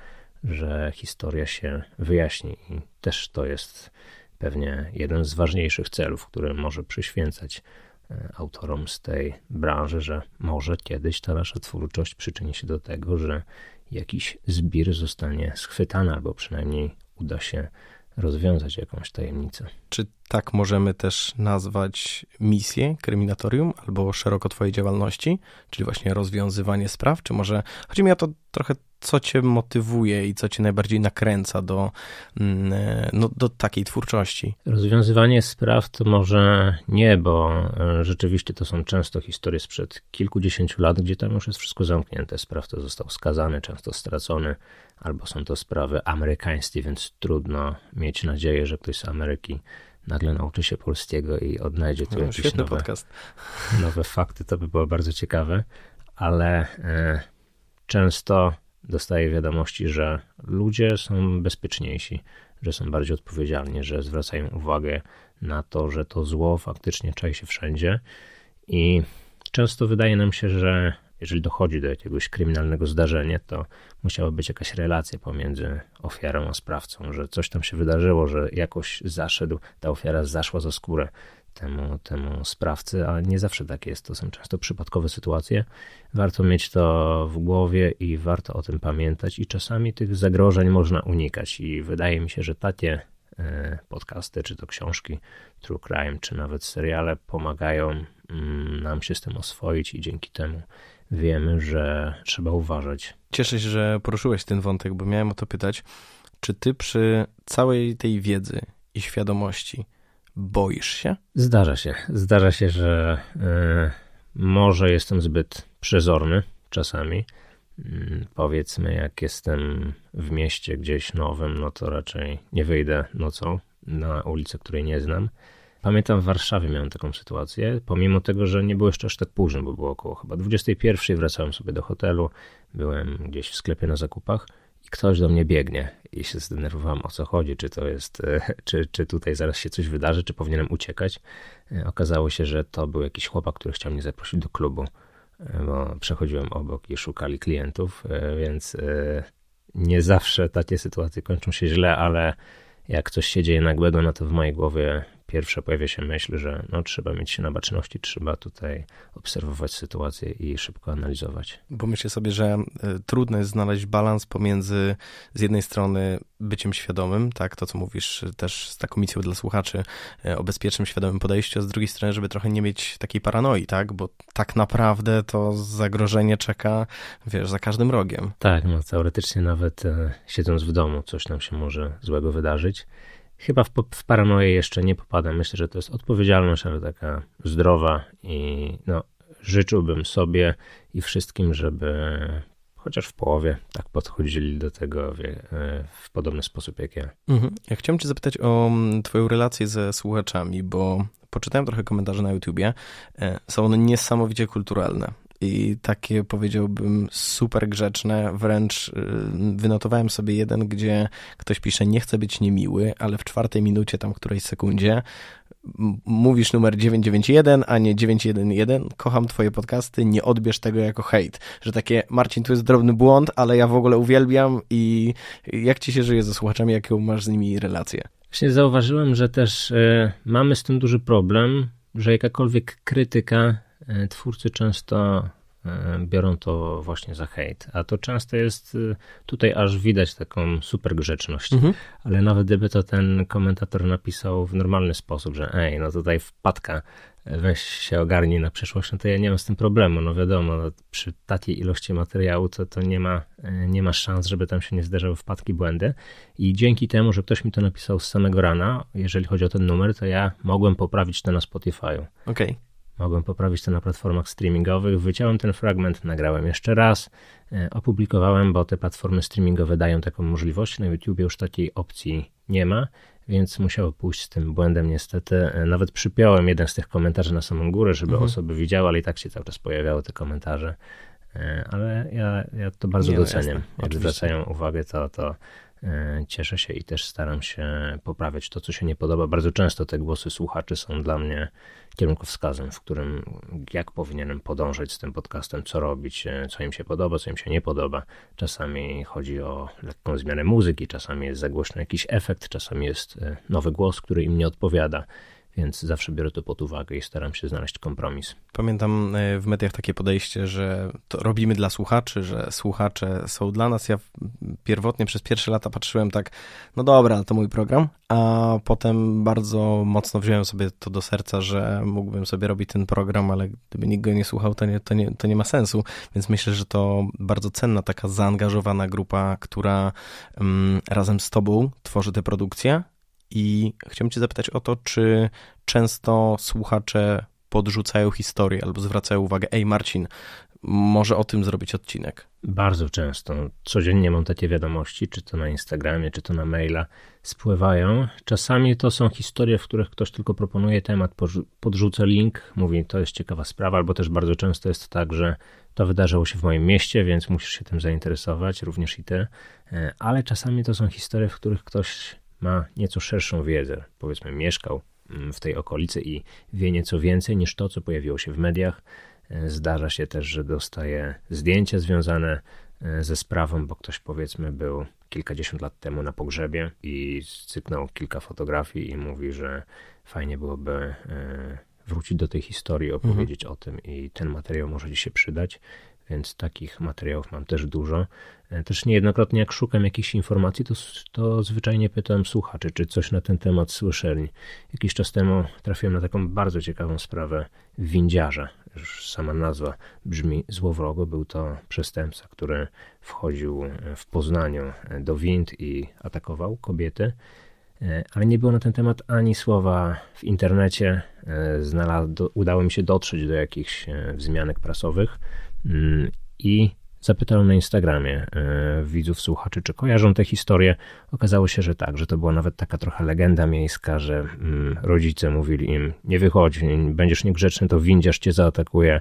że historia się wyjaśni i też to jest pewnie jeden z ważniejszych celów, który może przyświęcać e, autorom z tej branży, że może kiedyś ta nasza twórczość przyczyni się do tego, że jakiś zbir zostanie schwytany albo przynajmniej uda się rozwiązać jakąś tajemnicę. Czy tak możemy też nazwać misję kryminatorium albo szeroko Twojej działalności, czyli właśnie rozwiązywanie spraw? Czy może chodzi mi o to trochę co cię motywuje i co cię najbardziej nakręca do, mm, e, no, do takiej twórczości? Rozwiązywanie spraw to może nie, bo e, rzeczywiście to są często historie sprzed kilkudziesięciu lat, gdzie tam już jest wszystko zamknięte. Spraw to został skazany, często stracony, albo są to sprawy amerykańskie, więc trudno mieć nadzieję, że ktoś z Ameryki nagle nauczy się polskiego i odnajdzie tu no, jakieś nowe, podcast. nowe fakty. To by było bardzo ciekawe, ale e, często dostaję wiadomości, że ludzie są bezpieczniejsi, że są bardziej odpowiedzialni, że zwracają uwagę na to, że to zło faktycznie czai się wszędzie i często wydaje nam się, że jeżeli dochodzi do jakiegoś kryminalnego zdarzenia, to musiała być jakaś relacja pomiędzy ofiarą a sprawcą, że coś tam się wydarzyło, że jakoś zaszedł, ta ofiara zaszła za skórę, temu, temu sprawcy, a nie zawsze tak jest. To są często przypadkowe sytuacje. Warto mieć to w głowie i warto o tym pamiętać. I czasami tych zagrożeń można unikać. I wydaje mi się, że takie e, podcasty, czy to książki True Crime, czy nawet seriale pomagają mm, nam się z tym oswoić i dzięki temu wiemy, że trzeba uważać. Cieszę się, że poruszyłeś ten wątek, bo miałem o to pytać. Czy ty przy całej tej wiedzy i świadomości Boisz się? Zdarza się. Zdarza się, że y, może jestem zbyt przezorny czasami. Mm, powiedzmy, jak jestem w mieście gdzieś nowym, no to raczej nie wyjdę nocą na ulicę, której nie znam. Pamiętam w Warszawie miałem taką sytuację, pomimo tego, że nie było jeszcze aż tak późno, bo było około chyba 21. Wracałem sobie do hotelu, byłem gdzieś w sklepie na zakupach i ktoś do mnie biegnie i się zdenerwowałem o co chodzi, czy to jest, e, czy, czy tutaj zaraz się coś wydarzy, czy powinienem uciekać. E, okazało się, że to był jakiś chłopak, który chciał mnie zaprosić do klubu, e, bo przechodziłem obok i szukali klientów, więc nie zawsze takie sytuacje kończą się źle, ale jak coś się dzieje nagłego, no to w mojej głowie Pierwsze pojawia się myśl, że no, trzeba mieć się na baczności, trzeba tutaj obserwować sytuację i szybko analizować. Bo myślę sobie, że e, trudno jest znaleźć balans pomiędzy z jednej strony byciem świadomym, tak, to co mówisz też z taką misją dla słuchaczy e, o bezpiecznym, świadomym podejściu, a z drugiej strony, żeby trochę nie mieć takiej paranoi, tak, bo tak naprawdę to zagrożenie czeka, wiesz, za każdym rogiem. Tak, no teoretycznie nawet e, siedząc w domu coś nam się może złego wydarzyć chyba w, w paranoję jeszcze nie popadam. Myślę, że to jest odpowiedzialność, ale taka zdrowa i no, życzyłbym sobie i wszystkim, żeby chociaż w połowie tak podchodzili do tego e, w podobny sposób jak ja. Mhm. Ja chciałem cię zapytać o mm, twoją relację ze słuchaczami, bo poczytałem trochę komentarzy na YouTubie. E, są one niesamowicie kulturalne i takie powiedziałbym super grzeczne, wręcz y, wynotowałem sobie jeden, gdzie ktoś pisze, nie chcę być niemiły, ale w czwartej minucie, tam której sekundzie mówisz numer 991, a nie 911, kocham twoje podcasty, nie odbierz tego jako hejt. Że takie, Marcin, tu jest drobny błąd, ale ja w ogóle uwielbiam i jak ci się żyje ze słuchaczami, jaką masz z nimi relację? Właśnie zauważyłem, że też y, mamy z tym duży problem, że jakakolwiek krytyka E, twórcy często e, biorą to właśnie za hejt. A to często jest, e, tutaj aż widać taką super grzeczność. Mhm. Ale nawet gdyby to ten komentator napisał w normalny sposób, że ej, no tutaj wpadka, weź się ogarnij na przyszłość, no to ja nie mam z tym problemu. No wiadomo, no przy takiej ilości materiału to, to nie, ma, nie ma szans, żeby tam się nie zdarzały wpadki, błędy. I dzięki temu, że ktoś mi to napisał z samego rana, jeżeli chodzi o ten numer, to ja mogłem poprawić to na Spotify'u. Okej. Okay. Mogłem poprawić to na platformach streamingowych. Wyciąłem ten fragment, nagrałem jeszcze raz, e, opublikowałem, bo te platformy streamingowe dają taką możliwość. Na YouTube już takiej opcji nie ma, więc musiałem pójść z tym błędem niestety. E, nawet przypiąłem jeden z tych komentarzy na samą górę, żeby mhm. osoby widziały, ale i tak się cały czas pojawiały te komentarze. E, ale ja, ja to bardzo nie, no, doceniam. No, Jak zwracają uwagę, to, to E, cieszę się i też staram się poprawiać to, co się nie podoba. Bardzo często te głosy słuchaczy są dla mnie kierunkowskazem, w którym jak powinienem podążać z tym podcastem, co robić, e, co im się podoba, co im się nie podoba. Czasami chodzi o lekką zmianę muzyki, czasami jest za głośny jakiś efekt, czasami jest e, nowy głos, który im nie odpowiada więc zawsze biorę to pod uwagę i staram się znaleźć kompromis. Pamiętam e, w mediach takie podejście, że to robimy dla słuchaczy, że słuchacze są dla nas. Ja pierwotnie przez pierwsze lata patrzyłem tak, no dobra, to mój program, a potem bardzo mocno wziąłem sobie to do serca, że mógłbym sobie robić ten program, ale gdyby nikt go nie słuchał, to nie, to nie, to nie ma sensu. Więc myślę, że to bardzo cenna, taka zaangażowana grupa, która mm, razem z Tobą tworzy tę produkcję i chciałbym Cię zapytać o to, czy często słuchacze podrzucają historię albo zwracają uwagę, ej Marcin, może o tym zrobić odcinek? Bardzo często. Codziennie mam takie wiadomości, czy to na Instagramie, czy to na maila, spływają. Czasami to są historie, w których ktoś tylko proponuje temat, podrzuca link, mówi, to jest ciekawa sprawa, albo też bardzo często jest tak, że to wydarzyło się w moim mieście, więc musisz się tym zainteresować, również i ty. E, ale czasami to są historie, w których ktoś ma nieco szerszą wiedzę, powiedzmy mieszkał mm, w tej okolicy i wie nieco więcej niż to, co pojawiło się w mediach. E, zdarza się też, że dostaje zdjęcia związane e, ze sprawą, bo ktoś powiedzmy był kilkadziesiąt lat temu na pogrzebie i cyknął kilka fotografii i mówi, że fajnie byłoby e, wrócić do tej historii, opowiedzieć mhm. o tym i ten materiał może Ci się przydać więc takich materiałów mam też dużo. E, też niejednokrotnie jak szukam jakichś informacji, to, to zwyczajnie pytam słuchaczy, czy coś na ten temat słyszeli. Jakiś czas temu trafiłem na taką bardzo ciekawą sprawę windziarza. Już sama nazwa brzmi złowrogo. Był to przestępca, który wchodził e, w Poznaniu e, do wind i atakował kobiety ale nie było na ten temat ani słowa w internecie. Znalaz... udało mi się dotrzeć do jakichś wzmianek prasowych. Mm, I zapytałem na Instagramie e, widzów, słuchaczy, czy kojarzą tę historię. Okazało się, że tak, że to była nawet taka trochę legenda miejska, że mm, rodzice mówili im: Nie wychodź, będziesz niegrzeczny, to windziarz cię zaatakuje.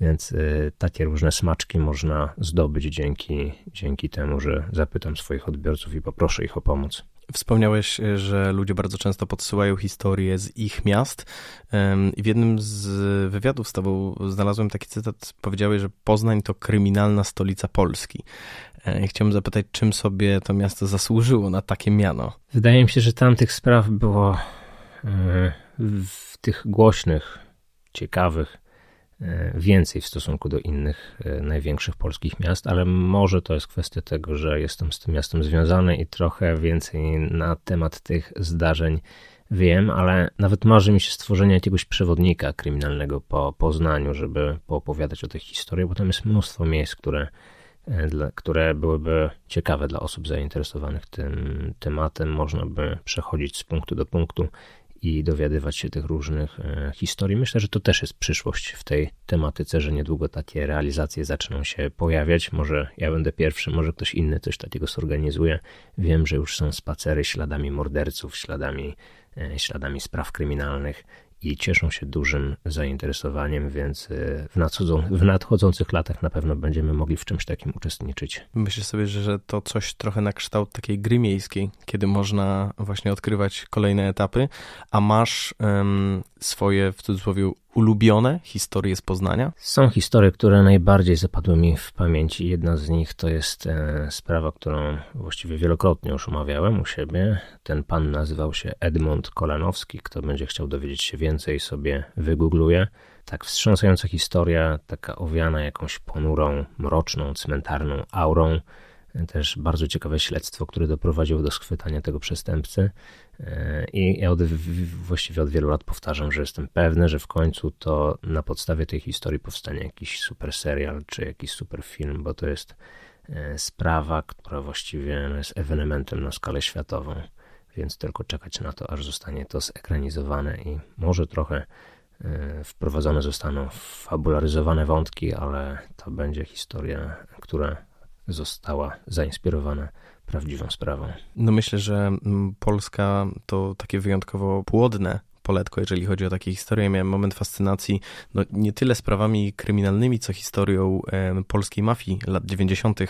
Więc e, takie różne smaczki można zdobyć dzięki, dzięki temu, że zapytam swoich odbiorców i poproszę ich o pomoc. Wspomniałeś, e, że ludzie bardzo często podsyłają historie z ich miast. W jednym z wywiadów z tobą znalazłem taki cytat. Powiedziałeś, że Poznań to kryminalna stolica Polski. E, Chciałem zapytać, czym sobie to miasto zasłużyło na takie miano? Wydaje mi się, że tamtych spraw było e, w tych głośnych, ciekawych, E, więcej w stosunku do innych e, największych polskich miast, ale może to jest kwestia tego, że jestem z tym miastem związany i trochę więcej na temat tych zdarzeń wiem, ale nawet marzy mi się stworzenie jakiegoś przewodnika kryminalnego po Poznaniu, żeby poopowiadać o tej historii, bo tam jest mnóstwo miejsc, które, e, które byłyby ciekawe dla osób zainteresowanych tym tematem. Można by przechodzić z punktu do punktu i dowiadywać się tych różnych e, historii. Myślę, że to też jest przyszłość w tej tematyce, że niedługo takie realizacje zaczną się pojawiać. Może ja będę pierwszy, może ktoś inny coś takiego zorganizuje. Wiem, że już są spacery śladami morderców, śladami, e, śladami spraw kryminalnych i cieszą się dużym zainteresowaniem, więc y, w, nadchodzących latach na pewno będziemy mogli w czymś takim uczestniczyć. Myślę sobie, że to coś trochę na kształt takiej gry miejskiej, kiedy można właśnie odkrywać kolejne etapy, a masz um, swoje w cudzysłowie ulubione historie z Poznania? Są historie, które najbardziej zapadły mi w pamięci. Jedna z nich to jest e, sprawa, którą właściwie wielokrotnie już omawiałem u siebie. Ten pan nazywał się Edmund Kolanowski. Kto będzie chciał dowiedzieć się więcej, sobie wygoogluje. Tak wstrząsająca historia, taka owiana jakąś ponurą, mroczną, cmentarną aurą też bardzo ciekawe śledztwo, które doprowadziło do schwytania tego przestępcy. E, I ja od, właściwie od wielu lat powtarzam, że jestem pewny, że w końcu to na podstawie tej historii powstanie jakiś super serial czy jakiś super film, bo to jest e, sprawa, która właściwie jest ewenementem na skalę światową. Więc tylko czekać na to, aż zostanie to zekranizowane i może trochę e, wprowadzone zostaną fabularyzowane wątki, ale to będzie historia, która została zainspirowana prawdziwą sprawą. No myślę, że mm, Polska to takie wyjątkowo płodne poletko, jeżeli chodzi o takie historie. Miałem moment fascynacji no, nie tyle sprawami kryminalnymi, co historią e, polskiej mafii lat 90. E,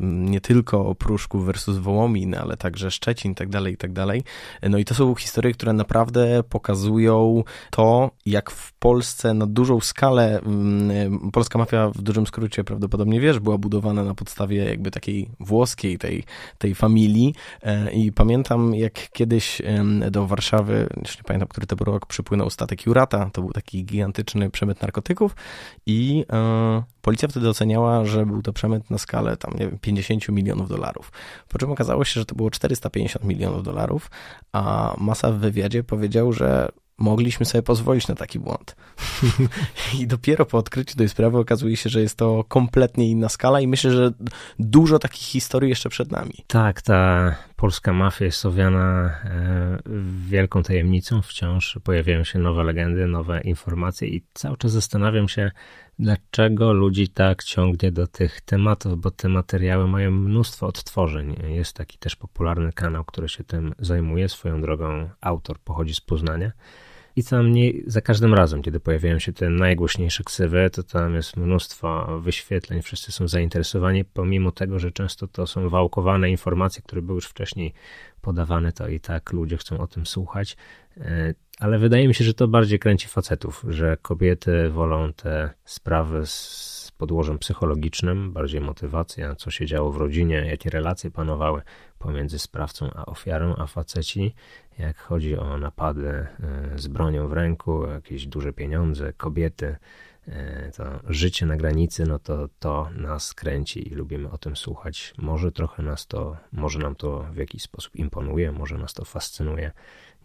nie tylko o Pruszków versus Wołomin, ale także Szczecin, itd tak itd tak No i to są historie, które naprawdę pokazują to, jak w Polsce na dużą skalę m, polska mafia w dużym skrócie prawdopodobnie wiesz, była budowana na podstawie jakby takiej włoskiej, tej, tej familii. E, I pamiętam, jak kiedyś do Warszawy, już nie pamiętam, który to był rok, przypłynął statek Jurata, to był taki gigantyczny przemyt narkotyków i e, policja wtedy oceniała, że był to przemyt na skalę tam, nie wiem, 50 milionów dolarów. Po czym okazało się, że to było 450 milionów dolarów, a Masa w wywiadzie powiedział, że mogliśmy sobie pozwolić na taki błąd. I dopiero po odkryciu tej sprawy okazuje się, że jest to kompletnie inna skala i myślę, że dużo takich historii jeszcze przed nami. Tak, ta polska mafia jest owiana e, wielką tajemnicą. Wciąż pojawiają się nowe legendy, nowe informacje i cały czas zastanawiam się, dlaczego ludzi tak ciągnie do tych tematów, bo te materiały mają mnóstwo odtworzeń. Jest taki też popularny kanał, który się tym zajmuje. Swoją drogą autor pochodzi z Poznania. I co mniej, za każdym razem, kiedy pojawiają się te najgłośniejsze ksywy, to tam jest mnóstwo wyświetleń, wszyscy są zainteresowani, pomimo tego, że często to są wałkowane informacje, które były już wcześniej podawane, to i tak ludzie chcą o tym słuchać. E, ale wydaje mi się, że to bardziej kręci facetów, że kobiety wolą te sprawy z podłożem psychologicznym, bardziej motywacja, co się działo w rodzinie, jakie relacje panowały pomiędzy sprawcą a ofiarą, a faceci, jak chodzi o napady e, z bronią w ręku, jakieś duże pieniądze, kobiety, e, to życie na granicy, no to to nas kręci i lubimy o tym słuchać. Może trochę nas to, może nam to w jakiś sposób imponuje, może nas to fascynuje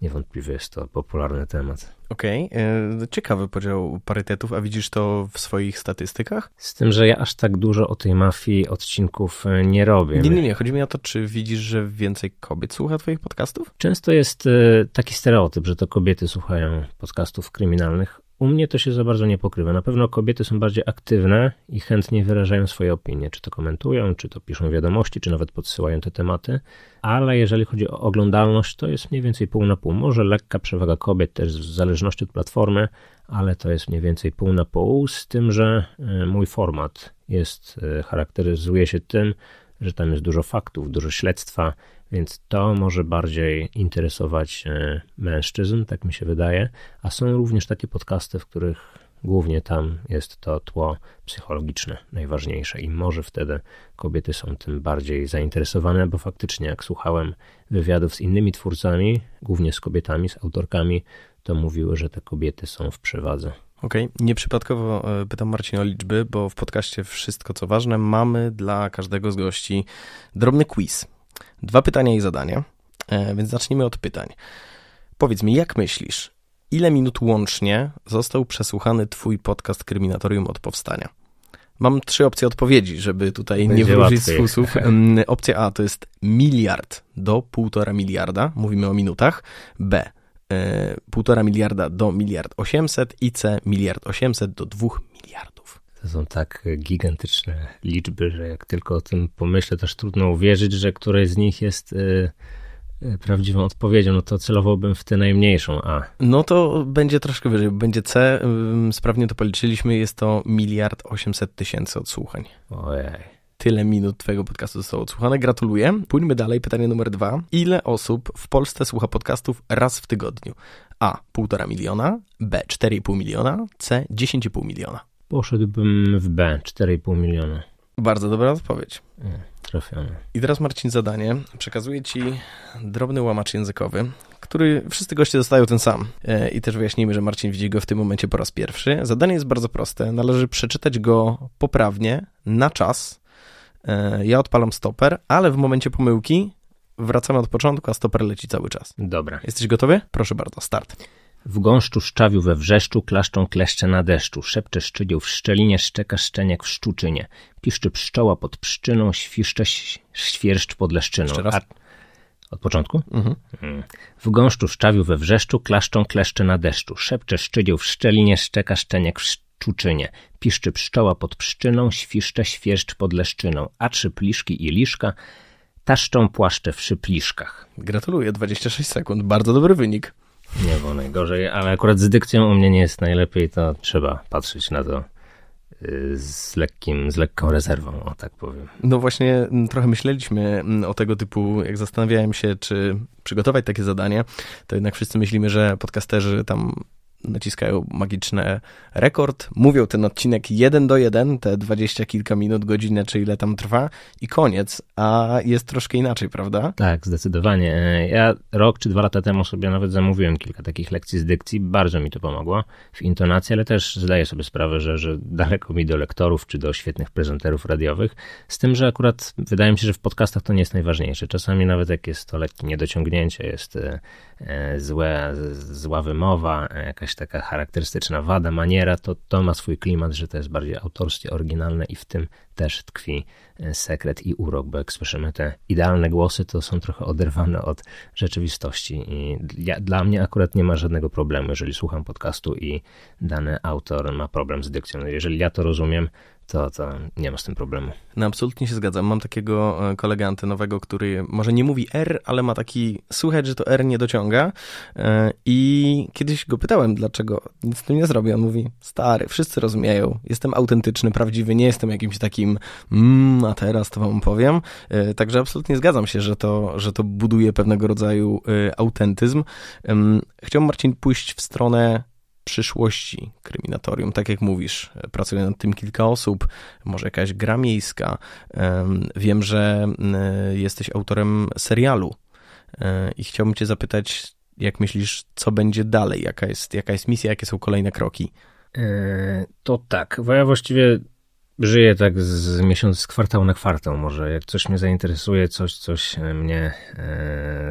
niewątpliwie jest to popularny temat. Okej, okay. E, ciekawy podział parytetów, a widzisz to w swoich statystykach? Z tym, że ja aż tak dużo o tej mafii odcinków e, nie robię. Nie, nie, nie, chodzi mi o to, czy widzisz, że więcej kobiet słucha twoich podcastów? Często jest e, taki stereotyp, że to kobiety słuchają podcastów kryminalnych. U mnie to się za bardzo nie pokrywa. Na pewno kobiety są bardziej aktywne i chętnie wyrażają swoje opinie, czy to komentują, czy to piszą wiadomości, czy nawet podsyłają te tematy. Ale jeżeli chodzi o oglądalność, to jest mniej więcej pół na pół. Może lekka przewaga kobiet też w zależności od platformy, ale to jest mniej więcej pół na pół, z tym, że e, mój format jest e, charakteryzuje się tym, że tam jest dużo faktów, dużo śledztwa więc to może bardziej interesować e, mężczyzn, tak mi się wydaje. A są również takie podcasty, w których głównie tam jest to tło psychologiczne najważniejsze i może wtedy kobiety są tym bardziej zainteresowane, bo faktycznie jak słuchałem wywiadów z innymi twórcami, głównie z kobietami, z autorkami, to mówiły, że te kobiety są w przewadze. Okej, okay. nieprzypadkowo e, pytam Marcin o liczby, bo w podcaście Wszystko co ważne mamy dla każdego z gości drobny quiz Dwa pytania i zadanie, e, więc zacznijmy od pytań. Powiedz mi, jak myślisz, ile minut łącznie został przesłuchany Twój podcast Kryminatorium od powstania? Mam trzy opcje odpowiedzi, żeby tutaj Będzie nie wyróżnić z fusów. Opcja A to jest miliard do półtora miliarda, mówimy o minutach. B e, półtora miliarda do miliard osiemset i C miliard osiemset do dwóch miliardów. To są tak gigantyczne liczby, że jak tylko o tym pomyślę, też trudno uwierzyć, że któraś z nich jest e, e, prawdziwą odpowiedzią, no to celowałbym w tę najmniejszą A. No to będzie troszkę wyżej, będzie C. Sprawnie to policzyliśmy, jest to miliard osiemset tysięcy odsłuchań. Ojej. Tyle minut Twojego podcastu zostało odsłuchane. Gratuluję. Pójdźmy dalej. Pytanie numer dwa. Ile osób w Polsce słucha podcastów raz w tygodniu? A. 1,5 miliona. B. 4,5 miliona. C. 10,5 miliona. Poszedłbym w B, 4,5 miliona. Bardzo dobra odpowiedź. Trafione. I teraz Marcin zadanie. Przekazuję ci drobny łamacz językowy, który wszyscy goście dostają ten sam. E, I też wyjaśnijmy, że Marcin widzi go w tym momencie po raz pierwszy. Zadanie jest bardzo proste. Należy przeczytać go poprawnie, na czas. E, ja odpalam stoper, ale w momencie pomyłki wracamy od początku, a stoper leci cały czas. Dobra. Jesteś gotowy? Proszę bardzo, start. W gąszczu szczawiu we wrzeszczu klaszczą kleszcze na deszczu, szepcze szczydził w szczelinie, szczeka szczeniak w szczuczynie, piszczy pszczoła pod pszczyną, świszcze świerszcz pod leszczyną. A... Od początku? Mhm. Hmm. W gąszczu szczawiu we wrzeszczu klaszczą kleszcze na deszczu, szepcze szczydził w szczelinie, szczeka szczeniak w szczuczynie, piszczy pszczoła pod pszczyną, świszcze świerszcz pod leszczyną, a trzy pliszki i liszka taszczą płaszcze w szypliszkach. Gratuluję, 26 sekund, bardzo dobry wynik. Nie było najgorzej, ale akurat z dykcją u mnie nie jest najlepiej, to trzeba patrzeć na to y, z, lekkim, z lekką rezerwą, o tak powiem. No właśnie, trochę myśleliśmy o tego typu, jak zastanawiałem się, czy przygotować takie zadanie, to jednak wszyscy myślimy, że podcasterzy tam naciskają magiczny rekord, mówią ten odcinek jeden do jeden, te dwadzieścia kilka minut, godzinę, czy ile tam trwa i koniec, a jest troszkę inaczej, prawda? Tak, zdecydowanie. Ja rok czy dwa lata temu sobie nawet zamówiłem kilka takich lekcji z dykcji, bardzo mi to pomogło w intonacji, ale też zdaję sobie sprawę, że, że daleko mi do lektorów czy do świetnych prezenterów radiowych, z tym, że akurat wydaje mi się, że w podcastach to nie jest najważniejsze. Czasami nawet jak jest to lekkie niedociągnięcie, jest e, e, złe, zła wymowa, e, jakaś jakaś taka charakterystyczna wada, maniera, to to ma swój klimat, że to jest bardziej autorskie, oryginalne i w tym też tkwi e, sekret i urok, bo jak słyszymy te idealne głosy, to są trochę oderwane od rzeczywistości i dla, dla mnie akurat nie ma żadnego problemu, jeżeli słucham podcastu i dany autor ma problem z dykcją. Jeżeli ja to rozumiem, to, to nie masz z tym problemu. No absolutnie się zgadzam. Mam takiego e, kolegę antenowego, który może nie mówi R, ale ma taki słychać, że to R nie dociąga e, i kiedyś go pytałem, dlaczego nic z tym nie zrobię. On mówi, stary, wszyscy rozumieją, jestem autentyczny, prawdziwy, nie jestem jakimś takim mmm, a teraz to wam powiem. E, także absolutnie zgadzam się, że to, że to buduje pewnego rodzaju autentyzm. Chciałbym, Marcin, pójść w stronę przyszłości kryminatorium. Tak jak mówisz, e, pracuje nad tym kilka osób, może jakaś gra miejska. Wiem, że e, jesteś autorem serialu e, i chciałbym Cię zapytać, jak myślisz, co będzie dalej? Jaka jest, jaka jest misja, jakie są kolejne kroki? To tak, bo ja właściwie żyję tak z miesiąc, z kwartał na kwartał może. Jak coś mnie zainteresuje, coś, coś mnie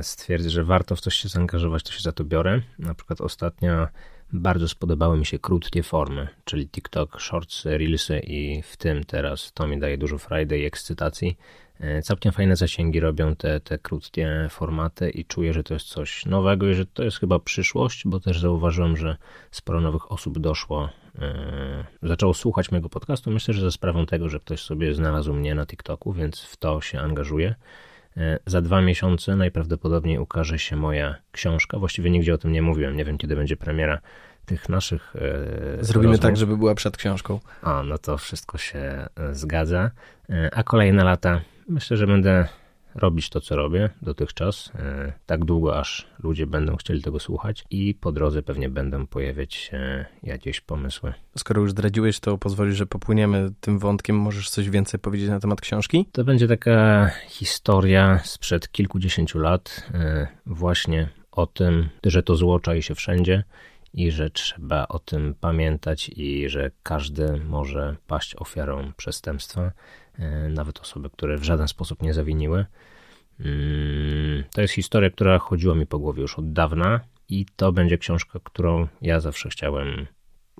stwierdzi, że warto w coś się zaangażować, to się za to biorę. Na przykład ostatnia bardzo spodobały mi się krótkie formy, czyli TikTok, Shorts, Reelsy i w tym teraz to mi daje dużo frajdy i ekscytacji. E, całkiem fajne zasięgi robią te, te krótkie formaty i czuję, że to jest coś nowego i że to jest chyba przyszłość, bo też zauważyłem, że sporo nowych osób doszło, yy, zaczęło słuchać mojego podcastu. Myślę, że za sprawą tego, że ktoś sobie znalazł mnie na TikToku, więc w to się angażuję. E, za dwa miesiące najprawdopodobniej ukaże się moja książka. Właściwie nigdzie o tym nie mówiłem. Nie wiem, kiedy będzie premiera tych naszych. E, Zrobimy rozmów. tak, żeby była przed książką. A, no to wszystko się e, zgadza. A kolejne lata myślę, że będę robić to, co robię dotychczas, e, tak długo, aż ludzie będą chcieli tego słuchać i po drodze pewnie będą pojawiać się jakieś pomysły. Skoro już zdradziłeś, to pozwolisz, że popłyniemy tym wątkiem. Możesz coś więcej powiedzieć na temat książki? To będzie taka historia sprzed kilkudziesięciu lat, e, właśnie o tym, że to zło czai się wszędzie i że trzeba o tym pamiętać i że każdy może paść ofiarą przestępstwa E, nawet osoby, które w żaden sposób nie zawiniły. Mm, to jest historia, która chodziła mi po głowie już od dawna i to będzie książka, którą ja zawsze chciałem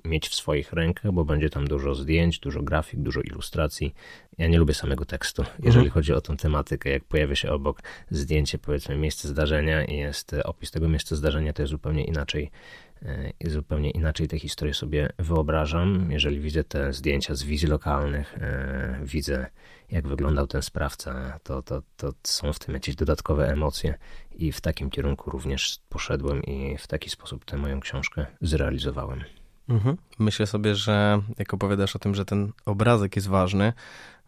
mieć w swoich rękach, bo będzie tam dużo zdjęć, dużo grafik, dużo ilustracji. Ja nie lubię samego tekstu, jeżeli mhm. chodzi o tę tematykę. Jak pojawia się obok zdjęcie, powiedzmy, miejsce zdarzenia i jest e, opis tego miejsca zdarzenia, to jest zupełnie inaczej e, i zupełnie inaczej tę historię sobie wyobrażam. Jeżeli widzę te zdjęcia z wizji lokalnych, e, widzę jak wyglądał ten sprawca, to, to, to są w tym jakieś dodatkowe emocje i w takim kierunku również poszedłem i w taki sposób tę moją książkę zrealizowałem. Mhm. Myślę sobie, że jak opowiadasz o tym, że ten obrazek jest ważny,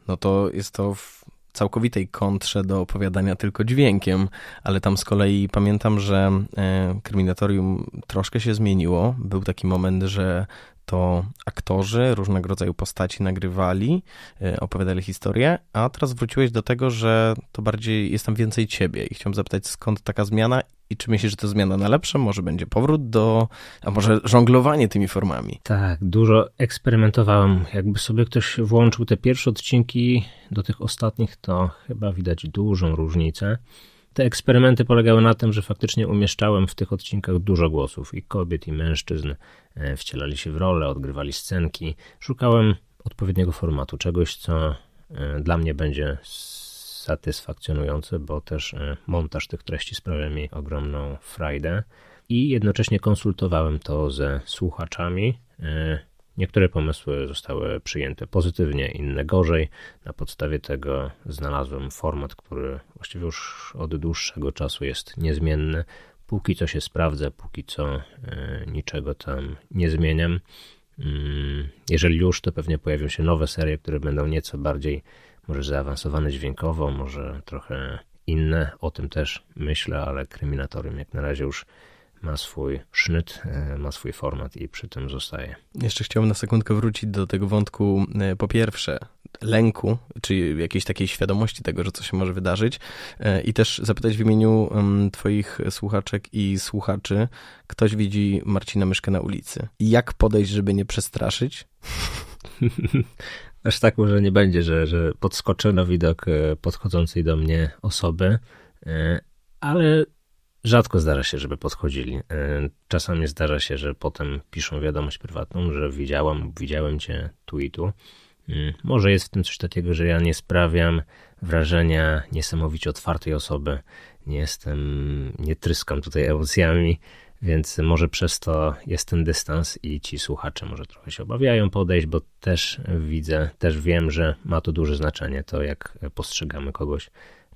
no to jest to w całkowitej kontrze do opowiadania tylko dźwiękiem, ale tam z kolei pamiętam, że e, Kryminatorium troszkę się zmieniło. Był taki moment, że to aktorzy różnego rodzaju postaci nagrywali, e, opowiadali historię, a teraz wróciłeś do tego, że to bardziej jest tam więcej ciebie i chciałem zapytać, skąd taka zmiana i czy myślisz, że to zmiana na lepsze? Może będzie powrót do, a może żonglowanie tymi formami? Tak, dużo eksperymentowałem. Jakby sobie ktoś włączył te pierwsze odcinki do tych ostatnich, to chyba widać dużą różnicę. Te eksperymenty polegały na tym, że faktycznie umieszczałem w tych odcinkach dużo głosów i kobiet, i mężczyzn. E, wcielali się w role, odgrywali scenki. Szukałem odpowiedniego formatu, czegoś, co e, dla mnie będzie satysfakcjonujące, bo też e, montaż tych treści sprawia mi ogromną frajdę. I jednocześnie konsultowałem to ze słuchaczami Niektóre pomysły zostały przyjęte pozytywnie, inne gorzej. Na podstawie tego znalazłem format, który właściwie już od dłuższego czasu jest niezmienny. Póki co się sprawdza, póki co e, niczego tam nie zmieniam. Mm, jeżeli już, to pewnie pojawią się nowe serie, które będą nieco bardziej może zaawansowane dźwiękowo, może trochę inne. O tym też myślę, ale kryminatorium jak na razie już ma swój sznyt, e, ma swój format i przy tym zostaje. Jeszcze chciałbym na sekundkę wrócić do tego wątku, e, po pierwsze, lęku, czy jakiejś takiej świadomości tego, że coś się może wydarzyć e, i też zapytać w imieniu mm, twoich słuchaczek i słuchaczy, ktoś widzi Marcina Myszkę na ulicy. Jak podejść, żeby nie przestraszyć? Aż tak może nie będzie, że, że podskoczę na widok podchodzącej do mnie osoby, ale Rzadko zdarza się, żeby podchodzili. E, czasami zdarza się, że potem piszą wiadomość prywatną, że widziałam, widziałem cię tu i tu. Może jest w tym coś takiego, że ja nie sprawiam wrażenia niesamowicie otwartej osoby. Nie jestem, nie tryskam tutaj emocjami, więc może przez to jest ten dystans i ci słuchacze może trochę się obawiają podejść, bo też widzę, też wiem, że ma to duże znaczenie to, jak postrzegamy kogoś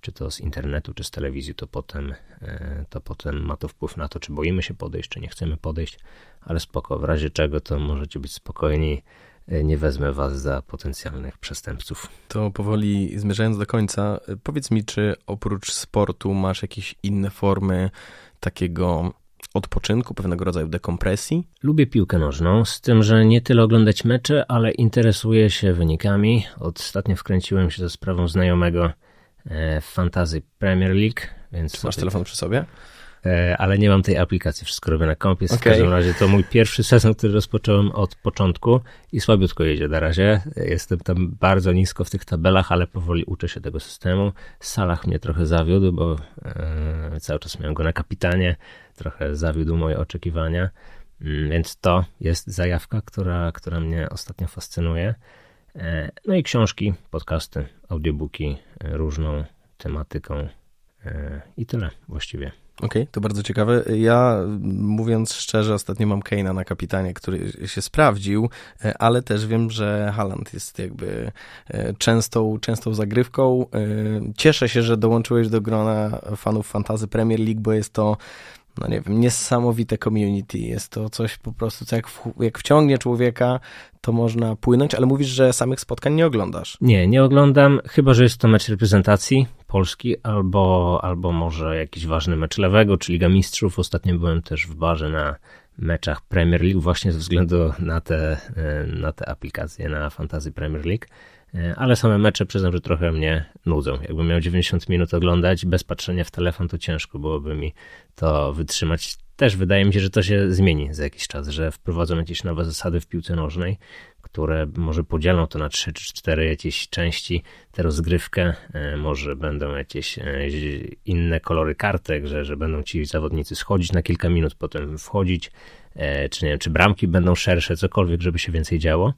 czy to z internetu, czy z telewizji, to potem, e, to potem ma to wpływ na to, czy boimy się podejść, czy nie chcemy podejść, ale spoko, w razie czego to możecie być spokojni, e, nie wezmę was za potencjalnych przestępców. To powoli zmierzając do końca, e, powiedz mi, czy oprócz sportu masz jakieś inne formy takiego odpoczynku, pewnego rodzaju dekompresji? Lubię piłkę nożną, z tym, że nie tyle oglądać mecze, ale interesuję się wynikami. Ostatnio wkręciłem się ze sprawą znajomego, w e, Premier League, więc... Czy masz telefon tak. przy sobie? E, ale nie mam tej aplikacji, wszystko robię na kompie. Okay. W każdym razie to mój pierwszy sezon, który rozpocząłem od początku i słabiutko jedzie na razie. Jestem tam bardzo nisko w tych tabelach, ale powoli uczę się tego systemu. Salach mnie trochę zawiódł, bo e, cały czas miałem go na kapitanie, trochę zawiódł moje oczekiwania, mm, więc to jest zajawka, która, która mnie ostatnio fascynuje. E, no i książki, podcasty, audiobooki e, różną tematyką e, i tyle właściwie. Okej, okay, to bardzo ciekawe. Ja, mówiąc szczerze, ostatnio mam Keina na kapitanie, który się sprawdził, ale też wiem, że Haland jest jakby częstą, częstą zagrywką. Cieszę się, że dołączyłeś do grona fanów fantazy Premier League, bo jest to no nie wiem, niesamowite community. Jest to coś po prostu, co jak, w, jak wciągnie człowieka, to można płynąć, ale mówisz, że samych spotkań nie oglądasz. Nie, nie oglądam, chyba że jest to mecz reprezentacji Polski albo, albo może jakiś ważny mecz lewego, czy Liga Mistrzów. Ostatnio byłem też w barze na meczach Premier League właśnie ze względu na te, e, na te aplikacje, na fantazy Premier League. E, ale same mecze przyznam, że trochę mnie nudzą. Jakbym miał 90 minut oglądać bez patrzenia w telefon, to ciężko byłoby mi to wytrzymać. Też wydaje mi się, że to się zmieni za jakiś czas, że wprowadzą jakieś nowe zasady w piłce nożnej, które może podzielą to na 3 czy 4 jakieś części, tę rozgrywkę, e, może będą jakieś e, inne kolory kartek, że, że będą ci zawodnicy schodzić na kilka minut, potem wchodzić, czy nie wiem, czy bramki będą szersze, cokolwiek, żeby się więcej działo.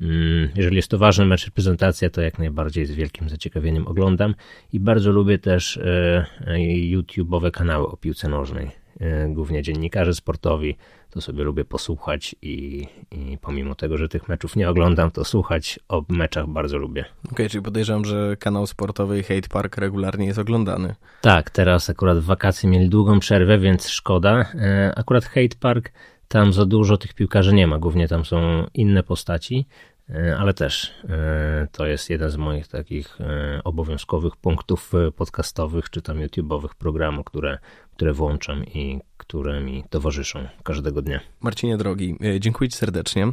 Mm, jeżeli jest to ważny mecz, reprezentacja, to jak najbardziej z wielkim zaciekawieniem oglądam i bardzo lubię też e, e, YouTube'owe kanały o piłce nożnej, e, głównie dziennikarze sportowi, to sobie lubię posłuchać i, i, pomimo tego, że tych meczów nie oglądam, to słuchać o meczach bardzo lubię. Okej, okay, czyli podejrzewam, że kanał sportowy Hate Park regularnie jest oglądany. Tak, teraz akurat w wakacje mieli długą przerwę, więc szkoda. Akurat Hate Park tam za dużo tych piłkarzy nie ma, głównie tam są inne postaci, E, ale też e, to jest jeden z moich takich e, obowiązkowych punktów podcastowych czy tam YouTube'owych programów, które które włączam i które mi towarzyszą każdego dnia. Marcinie drogi, e, dziękuję Ci serdecznie.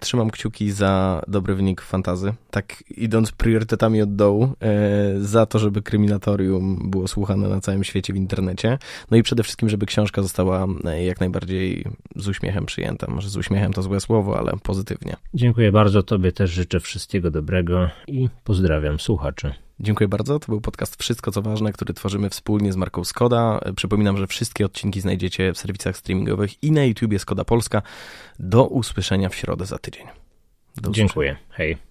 Trzymam kciuki za dobry wynik fantazy. Tak idąc priorytetami od dołu, e, za to, żeby kryminatorium było słuchane na całym świecie w internecie. No i przede wszystkim, żeby książka została e, jak najbardziej z uśmiechem przyjęta. Może z uśmiechem to złe słowo, ale pozytywnie. Dziękuję bardzo. Tobie też życzę wszystkiego dobrego i pozdrawiam słuchaczy. Dziękuję bardzo. To był podcast Wszystko co ważne, który tworzymy wspólnie z marką Skoda. Przypominam, że wszystkie odcinki znajdziecie w serwisach streamingowych i na YouTubie Skoda Polska. Do usłyszenia w środę za tydzień. Do Dziękuję. Hej.